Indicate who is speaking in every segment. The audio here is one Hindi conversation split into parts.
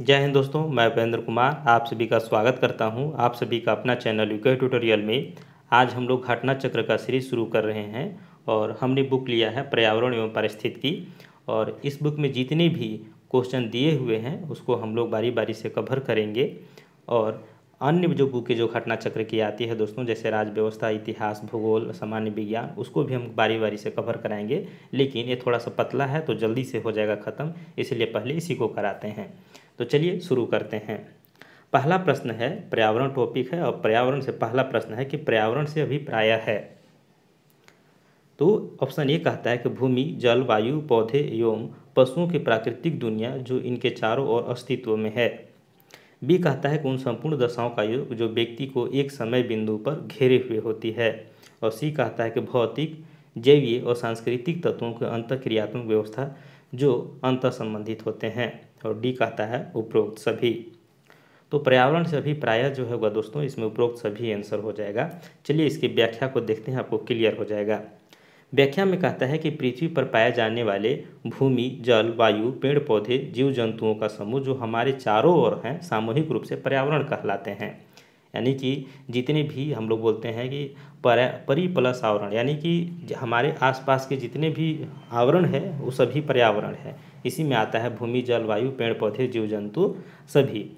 Speaker 1: जय हिंद दोस्तों मैं उपेंद्र कुमार आप सभी का स्वागत करता हूं आप सभी का अपना चैनल यूके ट्यूटोरियल में आज हम लोग घटना चक्र का सीरीज शुरू कर रहे हैं और हमने बुक लिया है पर्यावरण एवं परिस्थिति और इस बुक में जितने भी क्वेश्चन दिए हुए हैं उसको हम लोग बारी बारी से कवर करेंगे और अन्य जो बुकें जो घटना चक्र की आती है दोस्तों जैसे राज्य व्यवस्था इतिहास भूगोल सामान्य विज्ञान उसको भी हम बारी बारी से कवर कराएंगे लेकिन ये थोड़ा सा पतला है तो जल्दी से हो जाएगा ख़त्म इसलिए पहले इसी को कराते हैं तो चलिए शुरू करते हैं पहला प्रश्न है पर्यावरण टॉपिक है और पर्यावरण से पहला प्रश्न है कि पर्यावरण से अभी प्राय है तो ऑप्शन ये कहता है कि भूमि जल वायु पौधे एवं पशुओं की प्राकृतिक दुनिया जो इनके चारों ओर अस्तित्व में है बी कहता है कि उन संपूर्ण दशाओं का योग जो व्यक्ति को एक समय बिंदु पर घेरे हुए होती है और सी कहता है कि भौतिक जैवीय और सांस्कृतिक तत्वों के क्रियात्मक व्यवस्था जो अंत संबंधित होते हैं और डी कहता है उपरोक्त सभी तो पर्यावरण से भी प्रायः जो होगा दोस्तों इसमें उपरोक्त सभी आंसर हो जाएगा चलिए इसकी व्याख्या को देखते हैं आपको क्लियर हो जाएगा व्याख्या में कहता है कि पृथ्वी पर पाए जाने वाले भूमि जल वायु पेड़ पौधे जीव जंतुओं का समूह जो हमारे चारों ओर हैं सामूहिक रूप से पर्यावरण कहलाते हैं यानी कि जितने भी हम लोग बोलते हैं कि पर प्लस आवरण यानी कि हमारे आसपास के जितने भी आवरण है वो सभी पर्यावरण है इसी में आता है भूमि जलवायु पेड़ पौधे जीव जंतु सभी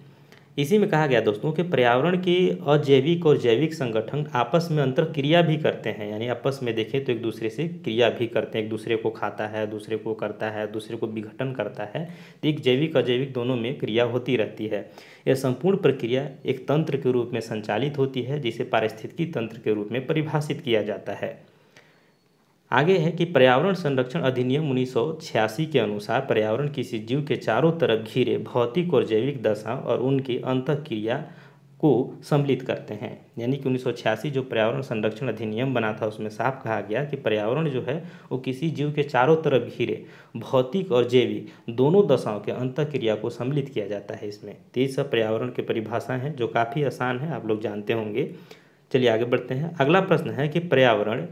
Speaker 1: इसी में कहा गया दोस्तों कि पर्यावरण के अजैविक और जैविक संगठन आपस में अंतर क्रिया भी करते हैं यानी आपस में देखें तो एक दूसरे से क्रिया भी करते हैं एक दूसरे को खाता है दूसरे को करता है दूसरे को विघटन करता है तो एक जैविक अजैविक दोनों में क्रिया होती रहती है यह संपूर्ण प्रक्रिया एक तंत्र के रूप में संचालित होती है जिसे पारिस्थितिकी तंत्र के रूप में परिभाषित किया जाता है आगे है कि पर्यावरण संरक्षण अधिनियम उन्नीस के अनुसार पर्यावरण किसी जीव के चारों तरफ घिरे भौतिक और जैविक दशा और उनकी अंत क्रिया को सम्मिलित करते हैं यानी कि उन्नीस जो पर्यावरण संरक्षण अधिनियम बना था उसमें साफ कहा गया कि पर्यावरण जो है वो किसी जीव के चारों तरफ घिरे भौतिक और जैविक दोनों दशाओं के अंत क्रिया को सम्मिलित किया जाता है इसमें तो ये सब पर्यावरण की परिभाषा हैं जो काफ़ी आसान है आप लोग जानते होंगे चलिए आगे बढ़ते हैं अगला प्रश्न है कि पर्यावरण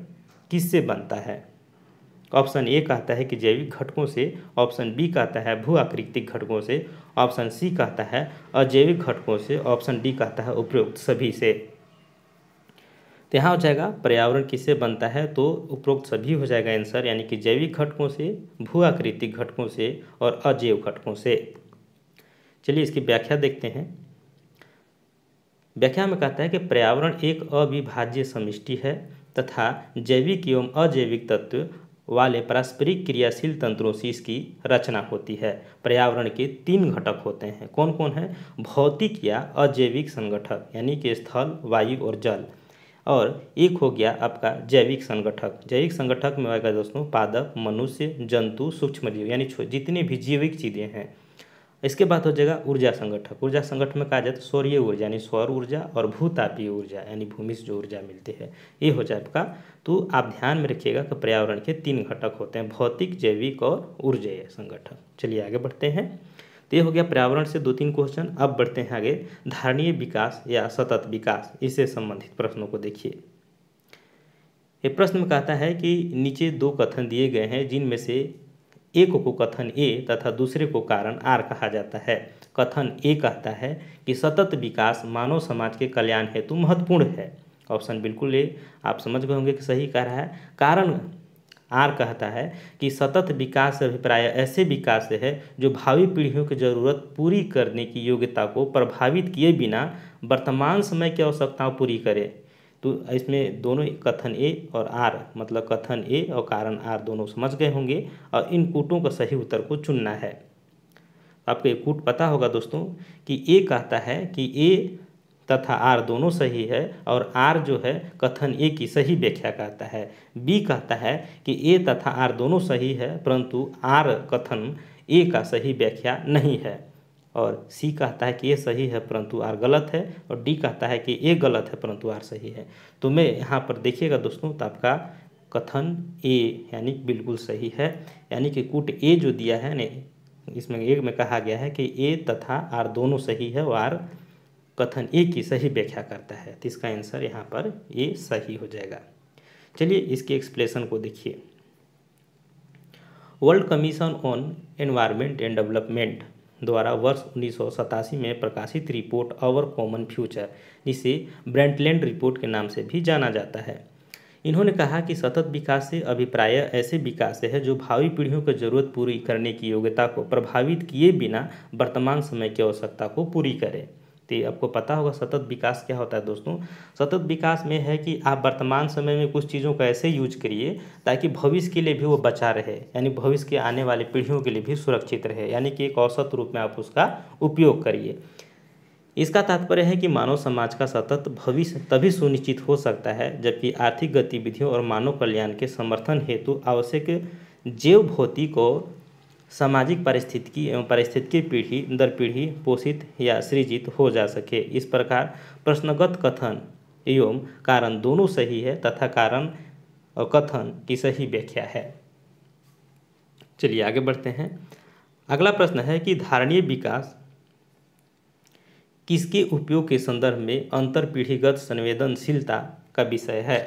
Speaker 1: किससे बनता है ऑप्शन ए कहता है कि जैविक घटकों से ऑप्शन बी कहता है भू आकृतिक घटकों से ऑप्शन सी कहता है अजैविक घटकों से ऑप्शन डी कहता है उपयुक्त सभी से तो यहाँ हो जाएगा पर्यावरण किससे बनता है तो उपरोक्त सभी हो जाएगा आंसर यानी कि जैविक घटकों से भू आकृतिक घटकों से और अजैव घटकों से चलिए इसकी व्याख्या देखते हैं व्याख्या में कहता है कि पर्यावरण एक अविभाज्य समिष्टि है तथा जैविक एवं अजैविक तत्व वाले पारस्परिक क्रियाशील तंत्रों से इसकी रचना होती है पर्यावरण के तीन घटक होते हैं कौन कौन है भौतिक या अजैविक संगठक यानी कि स्थल वायु और जल और एक हो गया आपका जैविक संगठक जैविक संगठक में आएगा दोस्तों पादप मनुष्य जंतु सूक्ष्म जीव यानी जितने भी जैविक चीज़ें हैं इसके बाद हो जाएगा ऊर्जा संगठक ऊर्जा संगठन में कहा जाए तो सौर्य ऊर्जा यानी सौर ऊर्जा और भूतापीय ऊर्जा यानी भूमि से जो ऊर्जा मिलती है ये हो जाए आपका तो आप ध्यान में रखिएगा कि पर्यावरण के तीन घटक होते हैं भौतिक जैविक और ऊर्जा संगठक चलिए आगे बढ़ते हैं तो ये हो गया पर्यावरण से दो तीन क्वेश्चन अब बढ़ते हैं आगे धारणीय विकास या सतत विकास इससे संबंधित प्रश्नों को देखिए ये प्रश्न में कहता है कि नीचे दो कथन दिए गए हैं जिनमें से एक को कथन ए तथा दूसरे को कारण आर कहा जाता है कथन ए कहता है कि सतत विकास मानव समाज के कल्याण हेतु महत्वपूर्ण है ऑप्शन बिल्कुल ए आप समझ गए होंगे कि सही कह रहा है कारण आर कहता है कि सतत विकास अभिप्राय ऐसे विकास है जो भावी पीढ़ियों की जरूरत पूरी करने की योग्यता को प्रभावित किए बिना वर्तमान समय की आवश्यकताओं पूरी करे तो इसमें दोनों कथन ए और आर मतलब कथन ए और कारण आर दोनों समझ गए होंगे और इन कूटों का सही उत्तर को चुनना है आपको एक कूट पता होगा दोस्तों कि ए कहता है कि ए तथा आर दोनों सही है और आर जो है कथन ए की सही व्याख्या कहता है बी कहता है कि ए तथा आर दोनों सही है परंतु आर कथन ए का सही व्याख्या नहीं है और सी कहता है कि ये सही है परंतु आर गलत है और डी कहता है कि ए गलत है परंतु आर सही है तो मैं यहाँ पर देखिएगा दोस्तों तो आपका कथन ए यानी बिल्कुल सही है यानी कि कूट ए जो दिया है ना इसमें एक में कहा गया है कि ए तथा आर दोनों सही है और आर कथन ए की सही व्याख्या करता है तो इसका आंसर यहाँ पर ए सही हो जाएगा चलिए इसके एक्सप्लेसन को देखिए World Commission on Environment and Development द्वारा वर्ष उन्नीस में प्रकाशित रिपोर्ट आवर कॉमन फ्यूचर जिसे ब्रेंटलैंड रिपोर्ट के नाम से भी जाना जाता है इन्होंने कहा कि सतत विकास से अभिप्राय ऐसे विकास है जो भावी पीढ़ियों की जरूरत पूरी करने की योग्यता को प्रभावित किए बिना वर्तमान समय की आवश्यकता को पूरी करें तो आपको पता होगा सतत विकास क्या होता है दोस्तों सतत विकास में है कि आप वर्तमान समय में कुछ चीज़ों का ऐसे यूज करिए ताकि भविष्य के लिए भी वो बचा रहे यानी भविष्य के आने वाले पीढ़ियों के लिए भी सुरक्षित रहे यानी कि एक औसत रूप में आप उसका उपयोग करिए इसका तात्पर्य है कि मानव समाज का सतत भविष्य तभी सुनिश्चित हो सकता है जबकि आर्थिक गतिविधियों और मानव कल्याण के समर्थन हेतु आवश्यक जैव भौतिक और सामाजिक परिस्थिति एवं पारिस्थितिकी पीढ़ी दर पीढ़ी पोषित या सृजित हो जा सके इस प्रकार प्रश्नगत कथन एवं कारण दोनों सही है तथा कारण और कथन की सही व्याख्या है चलिए आगे बढ़ते हैं अगला प्रश्न है कि धारणीय विकास किसके उपयोग के संदर्भ में अंतर पीढ़ीगत संवेदनशीलता का विषय है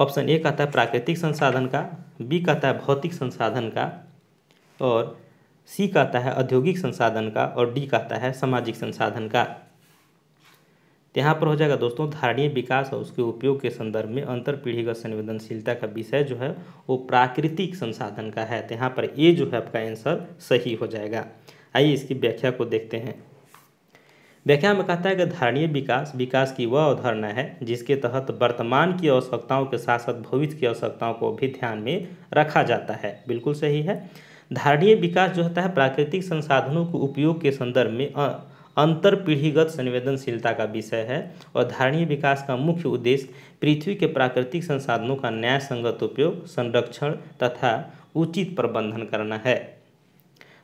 Speaker 1: ऑप्शन ए कहता है प्राकृतिक संसाधन का बी कहता है भौतिक संसाधन का और सी कहता है औद्योगिक संसाधन का और डी कहता है सामाजिक संसाधन का तो यहाँ पर हो जाएगा दोस्तों धारणीय विकास और उसके उपयोग के संदर्भ में अंतर पीढ़ीगत संवेदनशीलता का विषय जो है वो प्राकृतिक संसाधन का है तो यहाँ पर ए जो है आपका आंसर सही हो जाएगा आइए इसकी व्याख्या को देखते हैं व्याख्या में कहता है कि धारणीय विकास विकास की वह अवधारणा है जिसके तहत वर्तमान की आवश्यकताओं के साथ साथ भविष्य की आवश्यकताओं को भी ध्यान में रखा जाता है बिल्कुल सही है धारणीय विकास जो होता है प्राकृतिक संसाधनों के उपयोग के संदर्भ में अंतर पीढ़ीगत संवेदनशीलता का विषय है और धारणीय विकास का मुख्य उद्देश्य पृथ्वी के प्राकृतिक संसाधनों का न्याय संगत उपयोग संरक्षण तथा उचित प्रबंधन करना है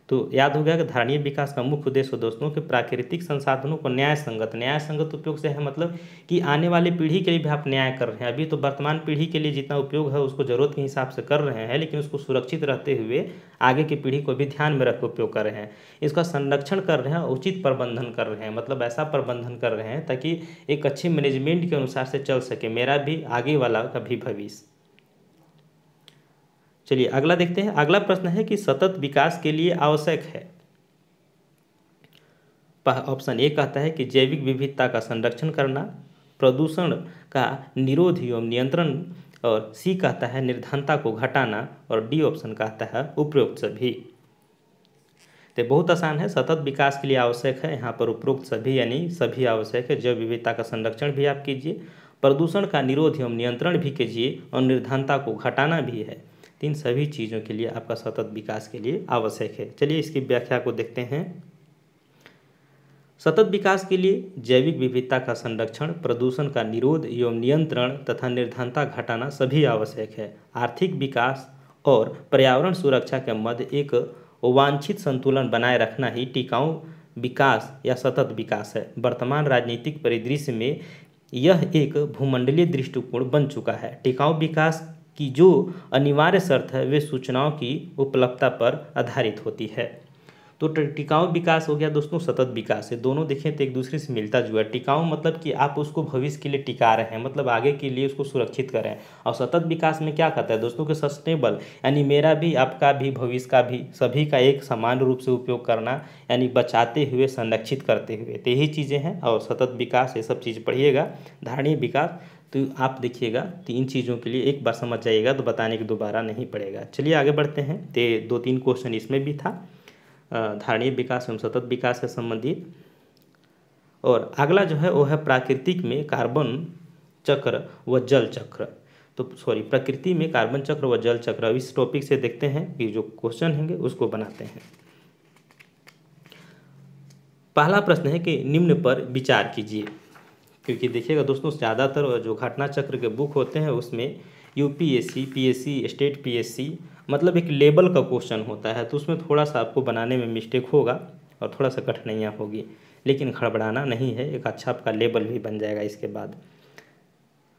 Speaker 1: तो याद हो गया कि धारणीय विकास का मुख्य उद्देश्य दोस्तों कि प्राकृतिक संसाधनों को न्याय संगत न्याय संगत उपयोग से है मतलब कि आने वाली पीढ़ी के लिए भी आप न्याय कर रहे हैं अभी तो वर्तमान पीढ़ी के लिए जितना उपयोग है उसको ज़रूरत के हिसाब से कर रहे हैं लेकिन उसको सुरक्षित रहते हुए आगे की पीढ़ी को भी ध्यान में रख उपयोग कर रहे हैं इसका संरक्षण कर रहे हैं उचित प्रबंधन कर रहे हैं मतलब ऐसा प्रबंधन कर रहे हैं ताकि एक अच्छे मैनेजमेंट के अनुसार से चल सके मेरा भी आगे वाला का भी भविष्य चलिए अगला देखते हैं अगला प्रश्न है कि सतत विकास के लिए आवश्यक है ऑप्शन ए कहता है कि जैविक विविधता का संरक्षण करना प्रदूषण का निरोध एवं नियंत्रण और सी कहता है निर्धनता को घटाना और डी ऑप्शन कहता है उपरोक्त सभी तो बहुत आसान है सतत विकास के लिए आवश्यक है यहाँ पर उपरोक्त सभी यानी सभी आवश्यक है जैव विविधता का संरक्षण भी आप कीजिए प्रदूषण का निरोध एवं नियंत्रण भी कीजिए और निर्धनता को घटाना भी है इन सभी चीज़ों के लिए आपका सतत विकास के लिए आवश्यक है चलिए इसकी व्याख्या को देखते हैं सतत विकास के लिए जैविक विविधता का संरक्षण प्रदूषण का निरोध एवं नियंत्रण तथा निर्धनता घटाना सभी आवश्यक है आर्थिक विकास और पर्यावरण सुरक्षा के मध्य एक वांछित संतुलन बनाए रखना ही टिकाऊ विकास या सतत विकास है वर्तमान राजनीतिक परिदृश्य में यह एक भूमंडलीय दृष्टिकोण बन चुका है टिकाऊ विकास कि जो अनिवार्य शर्त है वे सूचनाओं की उपलब्धता पर आधारित होती है तो टिकाऊ विकास हो गया दोस्तों सतत विकास है दोनों देखें तो एक दूसरे से मिलता जुआ टिकाऊ मतलब कि आप उसको भविष्य के लिए टिका रहे हैं मतलब आगे के लिए उसको सुरक्षित कर रहे हैं और सतत विकास में क्या कहता है दोस्तों के सस्टेनेबल यानी मेरा भी आपका भी भविष्य का भी सभी का एक समान रूप से उपयोग करना यानी बचाते हुए संरक्षित करते हुए तो यही चीज़ें हैं और सतत विकास ये सब चीज़ पढ़िएगा धारणीय विकास तो आप देखिएगा तो इन चीज़ों के लिए एक बार समझ जाइएगा तो बताने के दोबारा नहीं पड़ेगा चलिए आगे बढ़ते हैं तो दो तीन क्वेश्चन इसमें भी था धारणीय विकास एवं सतत विकास से संबंधित और अगला जो है वो है प्राकृतिक में कार्बन चक्र व जल चक्र तो सॉरी प्रकृति में कार्बन चक्र व जल चक्र इस टॉपिक से देखते हैं कि जो क्वेश्चन होंगे उसको बनाते हैं पहला प्रश्न है कि निम्न पर विचार कीजिए क्योंकि देखिएगा दोस्तों ज़्यादातर जो घटना चक्र के बुक होते हैं उसमें यूपीएससी पीएससी स्टेट पीएससी मतलब एक लेबल का क्वेश्चन होता है तो उसमें थोड़ा सा आपको बनाने में मिस्टेक होगा और थोड़ा सा कठिनाइयाँ होगी लेकिन खड़बड़ाना नहीं है एक अच्छा आपका लेबल भी बन जाएगा इसके बाद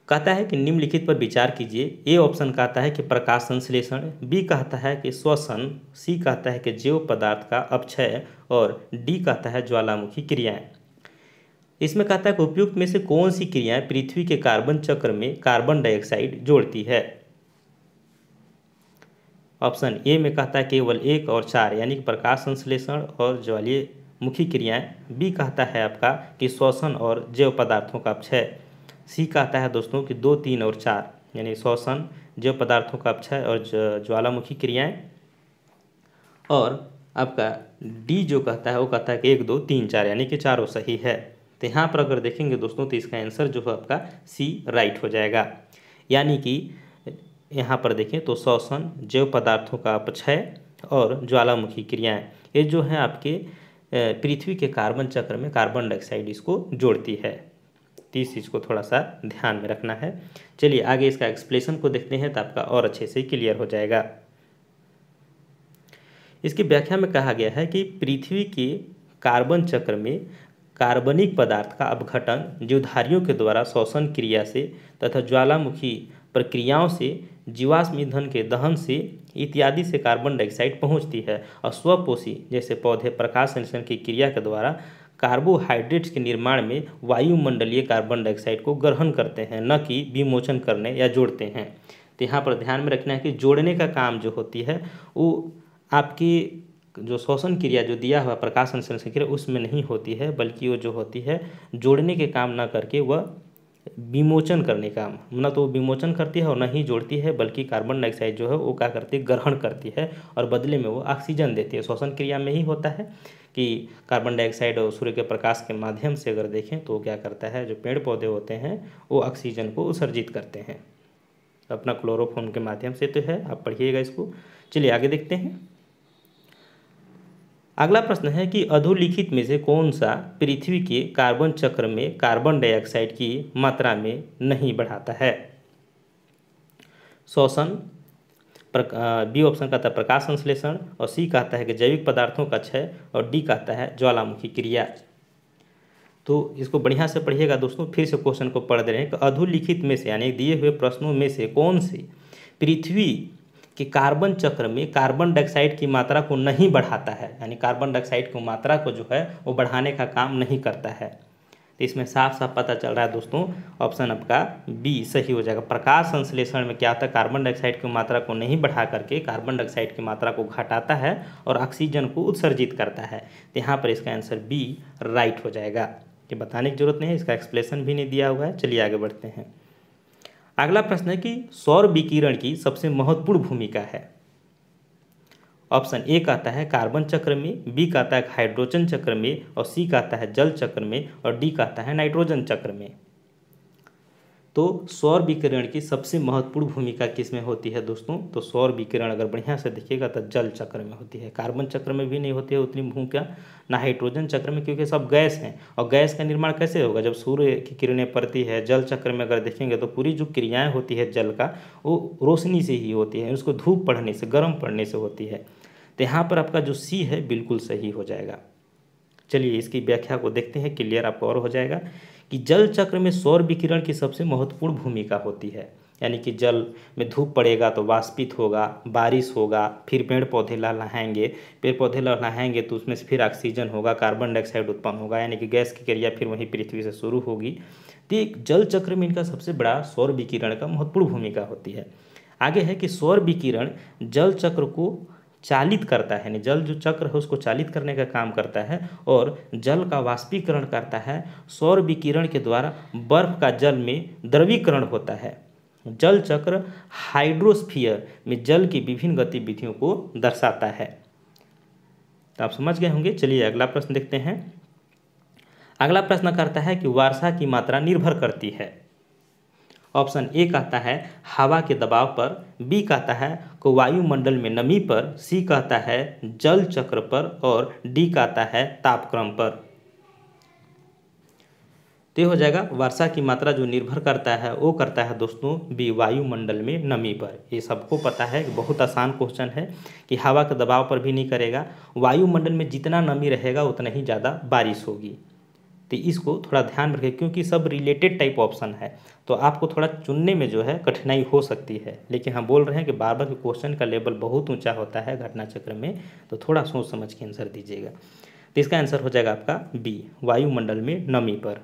Speaker 1: कहता है कि निम्नलिखित पर विचार कीजिए ए ऑप्शन कहता है कि प्रकाश संश्लेषण बी कहता है कि श्वसन सी कहता है कि जैव पदार्थ का अपक्षय और डी कहता है ज्वालामुखी क्रियाएं इसमें कहता है कि उपयुक्त में से कौन सी क्रियाएं पृथ्वी के कार्बन चक्र में कार्बन डाइऑक्साइड जोड़ती है ऑप्शन ए में कहता है केवल एक और चार यानी कि प्रकाश संश्लेषण और ज्वालीय मुखी क्रियाएं बी कहता है आपका कि श्वसन और जैव पदार्थों का क्षय सी कहता है दोस्तों कि दो तीन और चार यानी श्वसन जैव पदार्थों का क्षय और ज्वालामुखी क्रियाएं और आपका डी जो कहता है वो कहता है कि एक दो तीन चार यानी कि चारों सही है तो यहाँ पर अगर देखेंगे दोस्तों तो इसका आंसर जो है आपका सी राइट हो जाएगा यानी कि यहाँ पर देखें तो शोषण जैव पदार्थों का अपक्षय और ज्वालामुखी क्रियाएँ ये जो है आपके पृथ्वी के कार्बन चक्र में कार्बन डाइऑक्साइड इसको जोड़ती है तो इस चीज़ को थोड़ा सा ध्यान में रखना है चलिए आगे इसका एक्सप्लेसन को देखते हैं तो आपका और अच्छे से क्लियर हो जाएगा इसकी व्याख्या में कहा गया है कि पृथ्वी के कार्बन चक्र में कार्बनिक पदार्थ का अपघटन जीवधारियों के द्वारा शोषण क्रिया से तथा ज्वालामुखी प्रक्रियाओं से जीवाश्म ईंधन के दहन से इत्यादि से कार्बन डाइऑक्साइड पहुंचती है और स्वपोषी जैसे पौधे प्रकाश संश्लेषण की क्रिया के द्वारा कार्बोहाइड्रेट्स के निर्माण में वायुमंडलीय कार्बन डाइऑक्साइड को ग्रहण करते हैं न कि विमोचन करने या जोड़ते हैं तो यहाँ पर ध्यान में रखना है कि जोड़ने का काम जो होती है वो आपकी जो शोषण क्रिया जो दिया हुआ प्रकाश संश्लेषण क्रिया उसमें नहीं होती है बल्कि वो जो होती है जोड़ने के काम ना करके वह विमोचन करने का न तो वो विमोचन करती है और न ही जोड़ती है बल्कि कार्बन डाइऑक्साइड जो है वो क्या करती है ग्रहण करती है और बदले में वो ऑक्सीजन देती है श्वसन क्रिया में ही होता है कि कार्बन डाइऑक्साइड और सूर्य के प्रकाश के माध्यम से अगर देखें तो क्या करता है जो पेड़ पौधे होते हैं वो ऑक्सीजन को उत्सर्जित करते हैं अपना क्लोरोफोन के माध्यम से तो है आप पढ़िएगा इसको चलिए आगे देखते हैं अगला प्रश्न है कि अधोलिखित में से कौन सा पृथ्वी के कार्बन चक्र में कार्बन डाइऑक्साइड की मात्रा में नहीं बढ़ाता है शोषण बी ऑप्शन कहता है प्रकाश संश्लेषण और सी कहता है कि जैविक पदार्थों का क्षय और डी कहता है ज्वालामुखी क्रिया तो इसको बढ़िया से पढ़िएगा दोस्तों फिर से क्वेश्चन को पढ़ दे रहे हैं कि अधोलिखित में से यानी दिए हुए प्रश्नों में से कौन से पृथ्वी कि कार्बन चक्र में कार्बन डाइऑक्साइड की मात्रा को नहीं बढ़ाता है यानी कार्बन डाइऑक्साइड की मात्रा को जो है वो बढ़ाने का काम नहीं करता है तो इसमें साफ साफ पता चल रहा है दोस्तों ऑप्शन आपका बी सही हो जाएगा प्रकाश संश्लेषण में क्या होता है कार्बन डाइऑक्साइड की मात्रा को नहीं बढ़ा करके कार्बन डाइऑक्साइड की मात्रा को घटाता है और ऑक्सीजन को उत्सर्जित करता है तो यहाँ पर इसका आंसर बी राइट हो जाएगा ये बताने की जरूरत नहीं है इसका एक्सप्लेसन भी नहीं दिया हुआ है चलिए आगे बढ़ते हैं अगला प्रश्न है कि सौर विकिरण की सबसे महत्वपूर्ण भूमिका है ऑप्शन ए कहता है कार्बन चक्र में बी कहता है हाइड्रोजन चक्र में और सी कहता है जल चक्र में और डी कहता है नाइट्रोजन चक्र में तो सौर विकिरण की सबसे महत्वपूर्ण भूमिका किस में होती है दोस्तों तो सौर विकिरण अगर बढ़िया से देखिएगा तो जल चक्र में होती है कार्बन चक्र में भी नहीं होती है उतनी भूमिका ना हाइड्रोजन चक्र में क्योंकि सब गैस हैं और गैस का निर्माण कैसे होगा जब सूर्य की किरणें पड़ती है जल चक्र में अगर देखेंगे तो पूरी जो क्रियाएँ होती है जल का वो रोशनी से ही होती है उसको धूप पढ़ने से गर्म पड़ने से होती है तो यहाँ पर आपका जो सी है बिल्कुल सही हो जाएगा चलिए इसकी व्याख्या को देखते हैं क्लियर आपको और हो जाएगा कि जल चक्र में सौर विकिरण की सबसे महत्वपूर्ण भूमिका होती है यानी कि जल में धूप पड़ेगा तो वाष्पित होगा बारिश होगा फिर पेड़ पौधे लहलाएंगे पेड़ पौधे लहलाएंगे तो उसमें से फिर ऑक्सीजन होगा कार्बन डाइऑक्साइड उत्पन्न होगा यानी कि गैस की क्रिया फिर वहीं पृथ्वी से शुरू होगी तो एक जल चक्र में इनका सबसे बड़ा सौर विकिरण का महत्वपूर्ण भूमिका होती है आगे है कि सौर विकिरण जल चक्र को चालित करता है यानी जल जो चक्र है उसको चालित करने का काम करता है और जल का वाष्पीकरण करता है सौर विकिरण के द्वारा बर्फ का जल में द्रवीकरण होता है जल चक्र हाइड्रोस्फीयर में जल की विभिन्न गतिविधियों को दर्शाता है तो आप समझ गए होंगे चलिए अगला प्रश्न देखते हैं अगला प्रश्न करता है कि वर्षा की मात्रा निर्भर करती है ऑप्शन ए कहता है हवा के दबाव पर बी कहता है तो वायुमंडल में नमी पर सी कहता है जल चक्र पर और डी कहता है तापक्रम पर तो हो जाएगा वर्षा की मात्रा जो निर्भर करता है वो करता है दोस्तों बी वायुमंडल में नमी पर ये सबको पता है बहुत आसान क्वेश्चन है कि हवा के दबाव पर भी नहीं करेगा वायुमंडल में जितना नमी रहेगा उतना ही ज़्यादा बारिश होगी तो इसको थोड़ा ध्यान रखें क्योंकि सब रिलेटेड टाइप ऑप्शन है तो आपको थोड़ा चुनने में जो है कठिनाई हो सकती है लेकिन हम बोल रहे हैं कि बार बार क्वेश्चन का लेवल बहुत ऊंचा होता है घटना चक्र में तो थोड़ा सोच समझ के आंसर दीजिएगा तो इसका आंसर हो जाएगा आपका बी वायुमंडल में नमी पर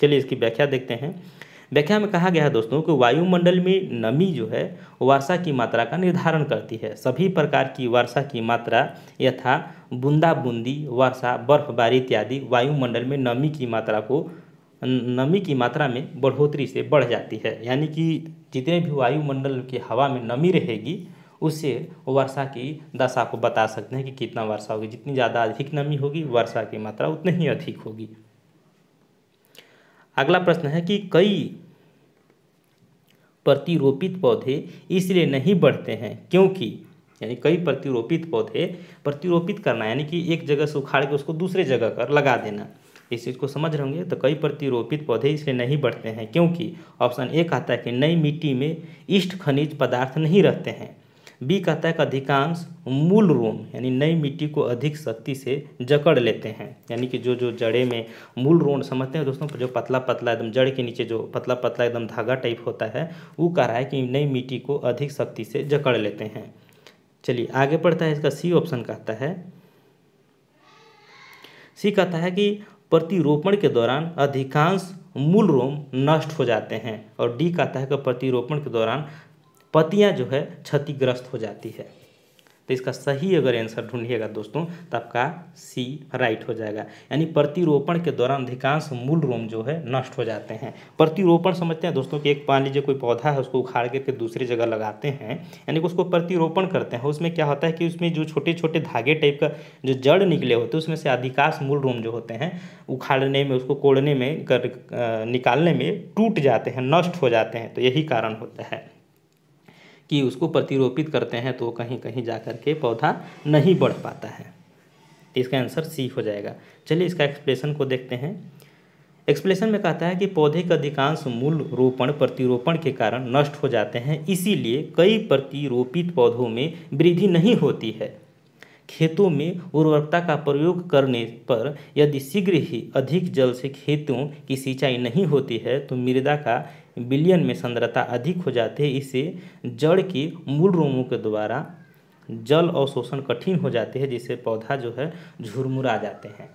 Speaker 1: चलिए इसकी व्याख्या देखते हैं व्याख्या में कहा गया है दोस्तों कि वायुमंडल में नमी जो है वर्षा की मात्रा का निर्धारण करती है सभी प्रकार की वर्षा की मात्रा यथा बूंदा बूंदी वर्षा बर्फबारी इत्यादि वायुमंडल में नमी की मात्रा को नमी की मात्रा में बढ़ोतरी से बढ़ जाती है यानी कि जितने भी वायुमंडल की हवा में नमी रहेगी उससे वर्षा की दशा को बता सकते हैं कि कितना वर्षा होगी जितनी ज़्यादा अधिक नमी होगी वर्षा की मात्रा उतनी ही अधिक होगी अगला प्रश्न है कि कई प्रतिरोपित पौधे इसलिए नहीं बढ़ते हैं क्योंकि यानी कई प्रतिरोपित पौधे प्रतिरोपित करना यानी कि एक जगह से उखाड़ के उसको दूसरे जगह पर लगा देना इस चीज़ को समझ रहे होंगे तो कई प्रतिरोपित पौधे इसलिए नहीं बढ़ते हैं क्योंकि ऑप्शन ए कहता है कि नई मिट्टी में इष्ट खनिज पदार्थ नहीं रहते हैं बी कहता है कि अधिकांश मूल रोम यानी नई मिट्टी को अधिक शक्ति से जकड़ लेते हैं यानी कि जो जो जड़े में मूल रोम समझते हैं दोस्तों जो पतला पतला एकदम जड़ के नीचे जो पतला पतला एकदम धागा टाइप होता है वो कह रहा है कि नई मिट्टी को अधिक शक्ति से जकड़ लेते हैं चलिए आगे पढ़ता है इसका सी ऑप्शन कहता है सी कहता है कि प्रतिरोपण के दौरान अधिकांश मूल रोम नष्ट हो जाते हैं और डी कहता है कि प्रतिरोपण के दौरान पत्तियाँ जो है क्षतिग्रस्त हो जाती है तो इसका सही अगर आंसर ढूंढिएगा दोस्तों तो आपका सी राइट हो जाएगा यानी प्रतिरोपण के दौरान अधिकांश मूल रोम जो है नष्ट हो जाते हैं प्रतिरोपण समझते हैं दोस्तों कि एक मान लीजिए कोई पौधा है उसको उखाड़ करके दूसरी जगह लगाते हैं यानी कि उसको प्रतिरोपण करते हैं उसमें क्या होता है कि उसमें जो छोटे छोटे धागे टाइप का जो जड़ निकले होते हैं उसमें से अधिकांश मूल रोम जो होते हैं उखाड़ने में उसको कोड़ने में कर निकालने में टूट जाते हैं नष्ट हो जाते हैं तो यही कारण होता है कि उसको प्रतिरोपित करते हैं तो कहीं कहीं जा कर के पौधा नहीं बढ़ पाता है तो इसका आंसर सी हो जाएगा चलिए इसका एक्सप्लेसन को देखते हैं एक्सप्लेसन में कहता है कि पौधे का अधिकांश मूल रोपण प्रतिरोपण के कारण नष्ट हो जाते हैं इसीलिए कई प्रतिरोपित पौधों में वृद्धि नहीं होती है खेतों में उर्वरकता का प्रयोग करने पर यदि शीघ्र ही अधिक जल से खेतों की सिंचाई नहीं होती है तो मृदा का विलियन में सन्द्रता अधिक हो जाती है इससे जड़ की मूल रोमों के द्वारा जल अवशोषण कठिन हो जाते हैं जिससे पौधा जो है झुरमुरा जाते हैं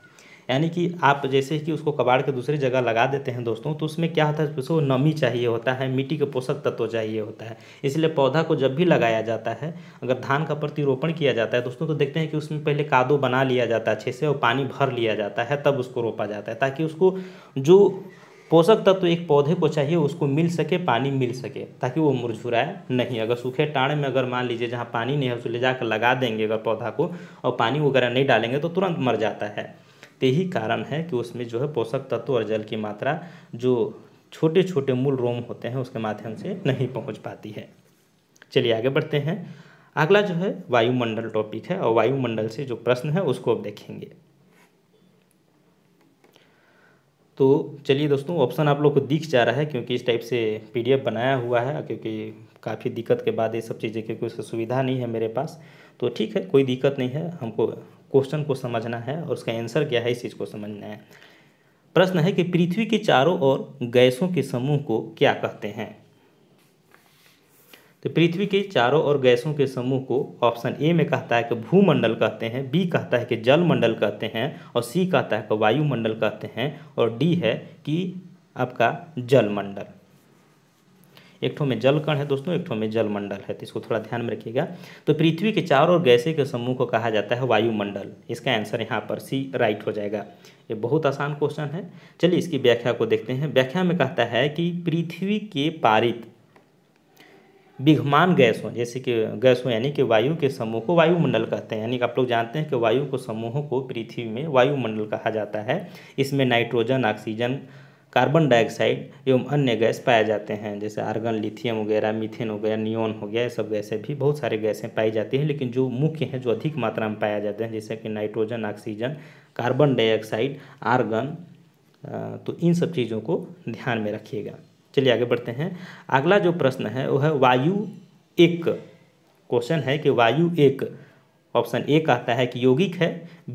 Speaker 1: यानी कि आप जैसे कि उसको कबाड़ के दूसरी जगह लगा देते हैं दोस्तों तो उसमें क्या होता है उसको नमी चाहिए होता है मिट्टी के पोषक तत्व चाहिए होता है इसलिए पौधा को जब भी लगाया जाता है अगर धान का प्रतिरोपण किया जाता है दोस्तों तो देखते हैं कि उसमें पहले कादो बना लिया जाता है अच्छे से और पानी भर लिया जाता है तब उसको रोपा जाता है ताकि उसको जो पोषक तत्व तो एक पौधे को चाहिए उसको मिल सके पानी मिल सके ताकि वो मुरझुराए नहीं अगर सूखे टाणे में अगर मान लीजिए जहाँ पानी नहीं है उसको ले जाकर लगा देंगे अगर पौधा को और पानी वगैरह नहीं डालेंगे तो तुरंत मर जाता है तो यही कारण है कि उसमें जो है पोषक तत्व और जल की मात्रा जो छोटे छोटे मूल रोम होते हैं उसके माध्यम से नहीं पहुँच पाती है चलिए आगे बढ़ते हैं अगला जो है वायुमंडल टॉपिक है और वायुमंडल से जो प्रश्न है उसको अब देखेंगे तो चलिए दोस्तों ऑप्शन आप लोग को दिख जा रहा है क्योंकि इस टाइप से पीडीएफ बनाया हुआ है क्योंकि काफ़ी दिक्कत के बाद ये सब चीज़ें क्योंकि उसका सुविधा नहीं है मेरे पास तो ठीक है कोई दिक्कत नहीं है हमको क्वेश्चन को समझना है और उसका आंसर क्या है इस चीज़ को समझना है प्रश्न है कि पृथ्वी के चारों ओर गैसों के समूह को क्या कहते हैं तो पृथ्वी के चारों ओर गैसों के समूह को ऑप्शन ए में कहता है कि भूमंडल कहते हैं बी कहता है कि जल मंडल कहते हैं और सी कहता है कि वायुमंडल कहते हैं और डी है कि आपका जल मंडल एक ठो में जल कण है दोस्तों एक ठो में जल मंडल है तो इसको थोड़ा ध्यान में रखिएगा तो पृथ्वी के चारों और गैसे के समूह को कहा जाता है वायुमंडल इसका आंसर यहाँ पर सी राइट हो जाएगा ये बहुत आसान क्वेश्चन है चलिए इसकी व्याख्या को देखते हैं व्याख्या में कहता है कि पृथ्वी के पारित विघमान गैस जैसे कि गैस यानी कि वायु के समूह को वायुमंडल कहते हैं यानी कि आप लोग जानते हैं कि वायु को समूहों को पृथ्वी में वायुमंडल कहा जाता है इसमें नाइट्रोजन ऑक्सीजन कार्बन डाइऑक्साइड एवं अन्य गैस पाए जाते हैं जैसे आर्गन लिथियम वगैरह मीथेन हो गया नियोन हो गया ये सब गैसें भी बहुत सारे गैसें पाई जाती हैं लेकिन जो मुख्य हैं जो अधिक मात्रा में पाया जाते हैं जैसे कि nitrogen oxygen carbon dioxide argon तो इन सब चीज़ों को ध्यान में रखिएगा चलिए आगे बढ़ते हैं अगला जो प्रश्न है वो है वायु एक क्वेश्चन है कि वायु एक ऑप्शन ए कहता है कि यौगिक है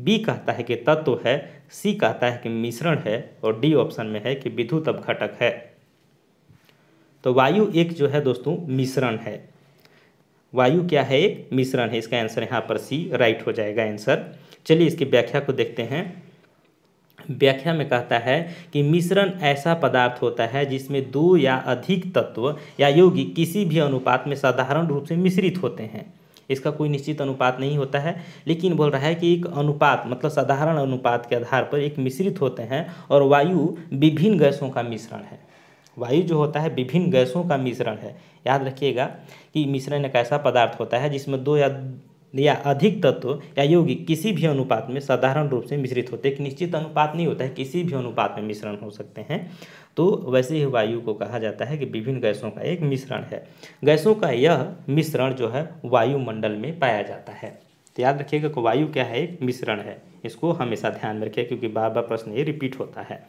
Speaker 1: बी कहता है कि तत्व है सी कहता है कि मिश्रण है और डी ऑप्शन में है कि विद्युत अपघटक है तो वायु एक जो है दोस्तों मिश्रण है वायु क्या है एक मिश्रण है इसका आंसर यहाँ पर सी राइट हो जाएगा आंसर चलिए इसकी व्याख्या को देखते हैं व्याख्या में कहता है कि मिश्रण ऐसा पदार्थ होता है जिसमें दो या अधिक तत्व या यौगिक किसी भी अनुपात में साधारण रूप से मिश्रित होते हैं इसका कोई निश्चित अनुपात नहीं होता है लेकिन बोल रहा है कि एक अनुपात मतलब साधारण अनुपात के आधार पर एक मिश्रित होते हैं और वायु विभिन्न गैसों का मिश्रण है वायु जो होता है विभिन्न गैसों का मिश्रण है याद रखिएगा कि मिश्रण एक ऐसा पदार्थ होता है जिसमें दो या या अधिक तत्व या यौगिक किसी भी अनुपात में साधारण रूप से मिश्रित होते एक निश्चित अनुपात नहीं होता है किसी भी अनुपात में मिश्रण हो सकते हैं तो वैसे ही वायु को कहा जाता है कि विभिन्न गैसों का एक मिश्रण है गैसों का यह मिश्रण जो है वायुमंडल में पाया जाता है तो याद रखिएगा कि वायु क्या है एक मिश्रण है इसको हमेशा ध्यान में रखिए क्योंकि बार बार प्रश्न ये रिपीट होता है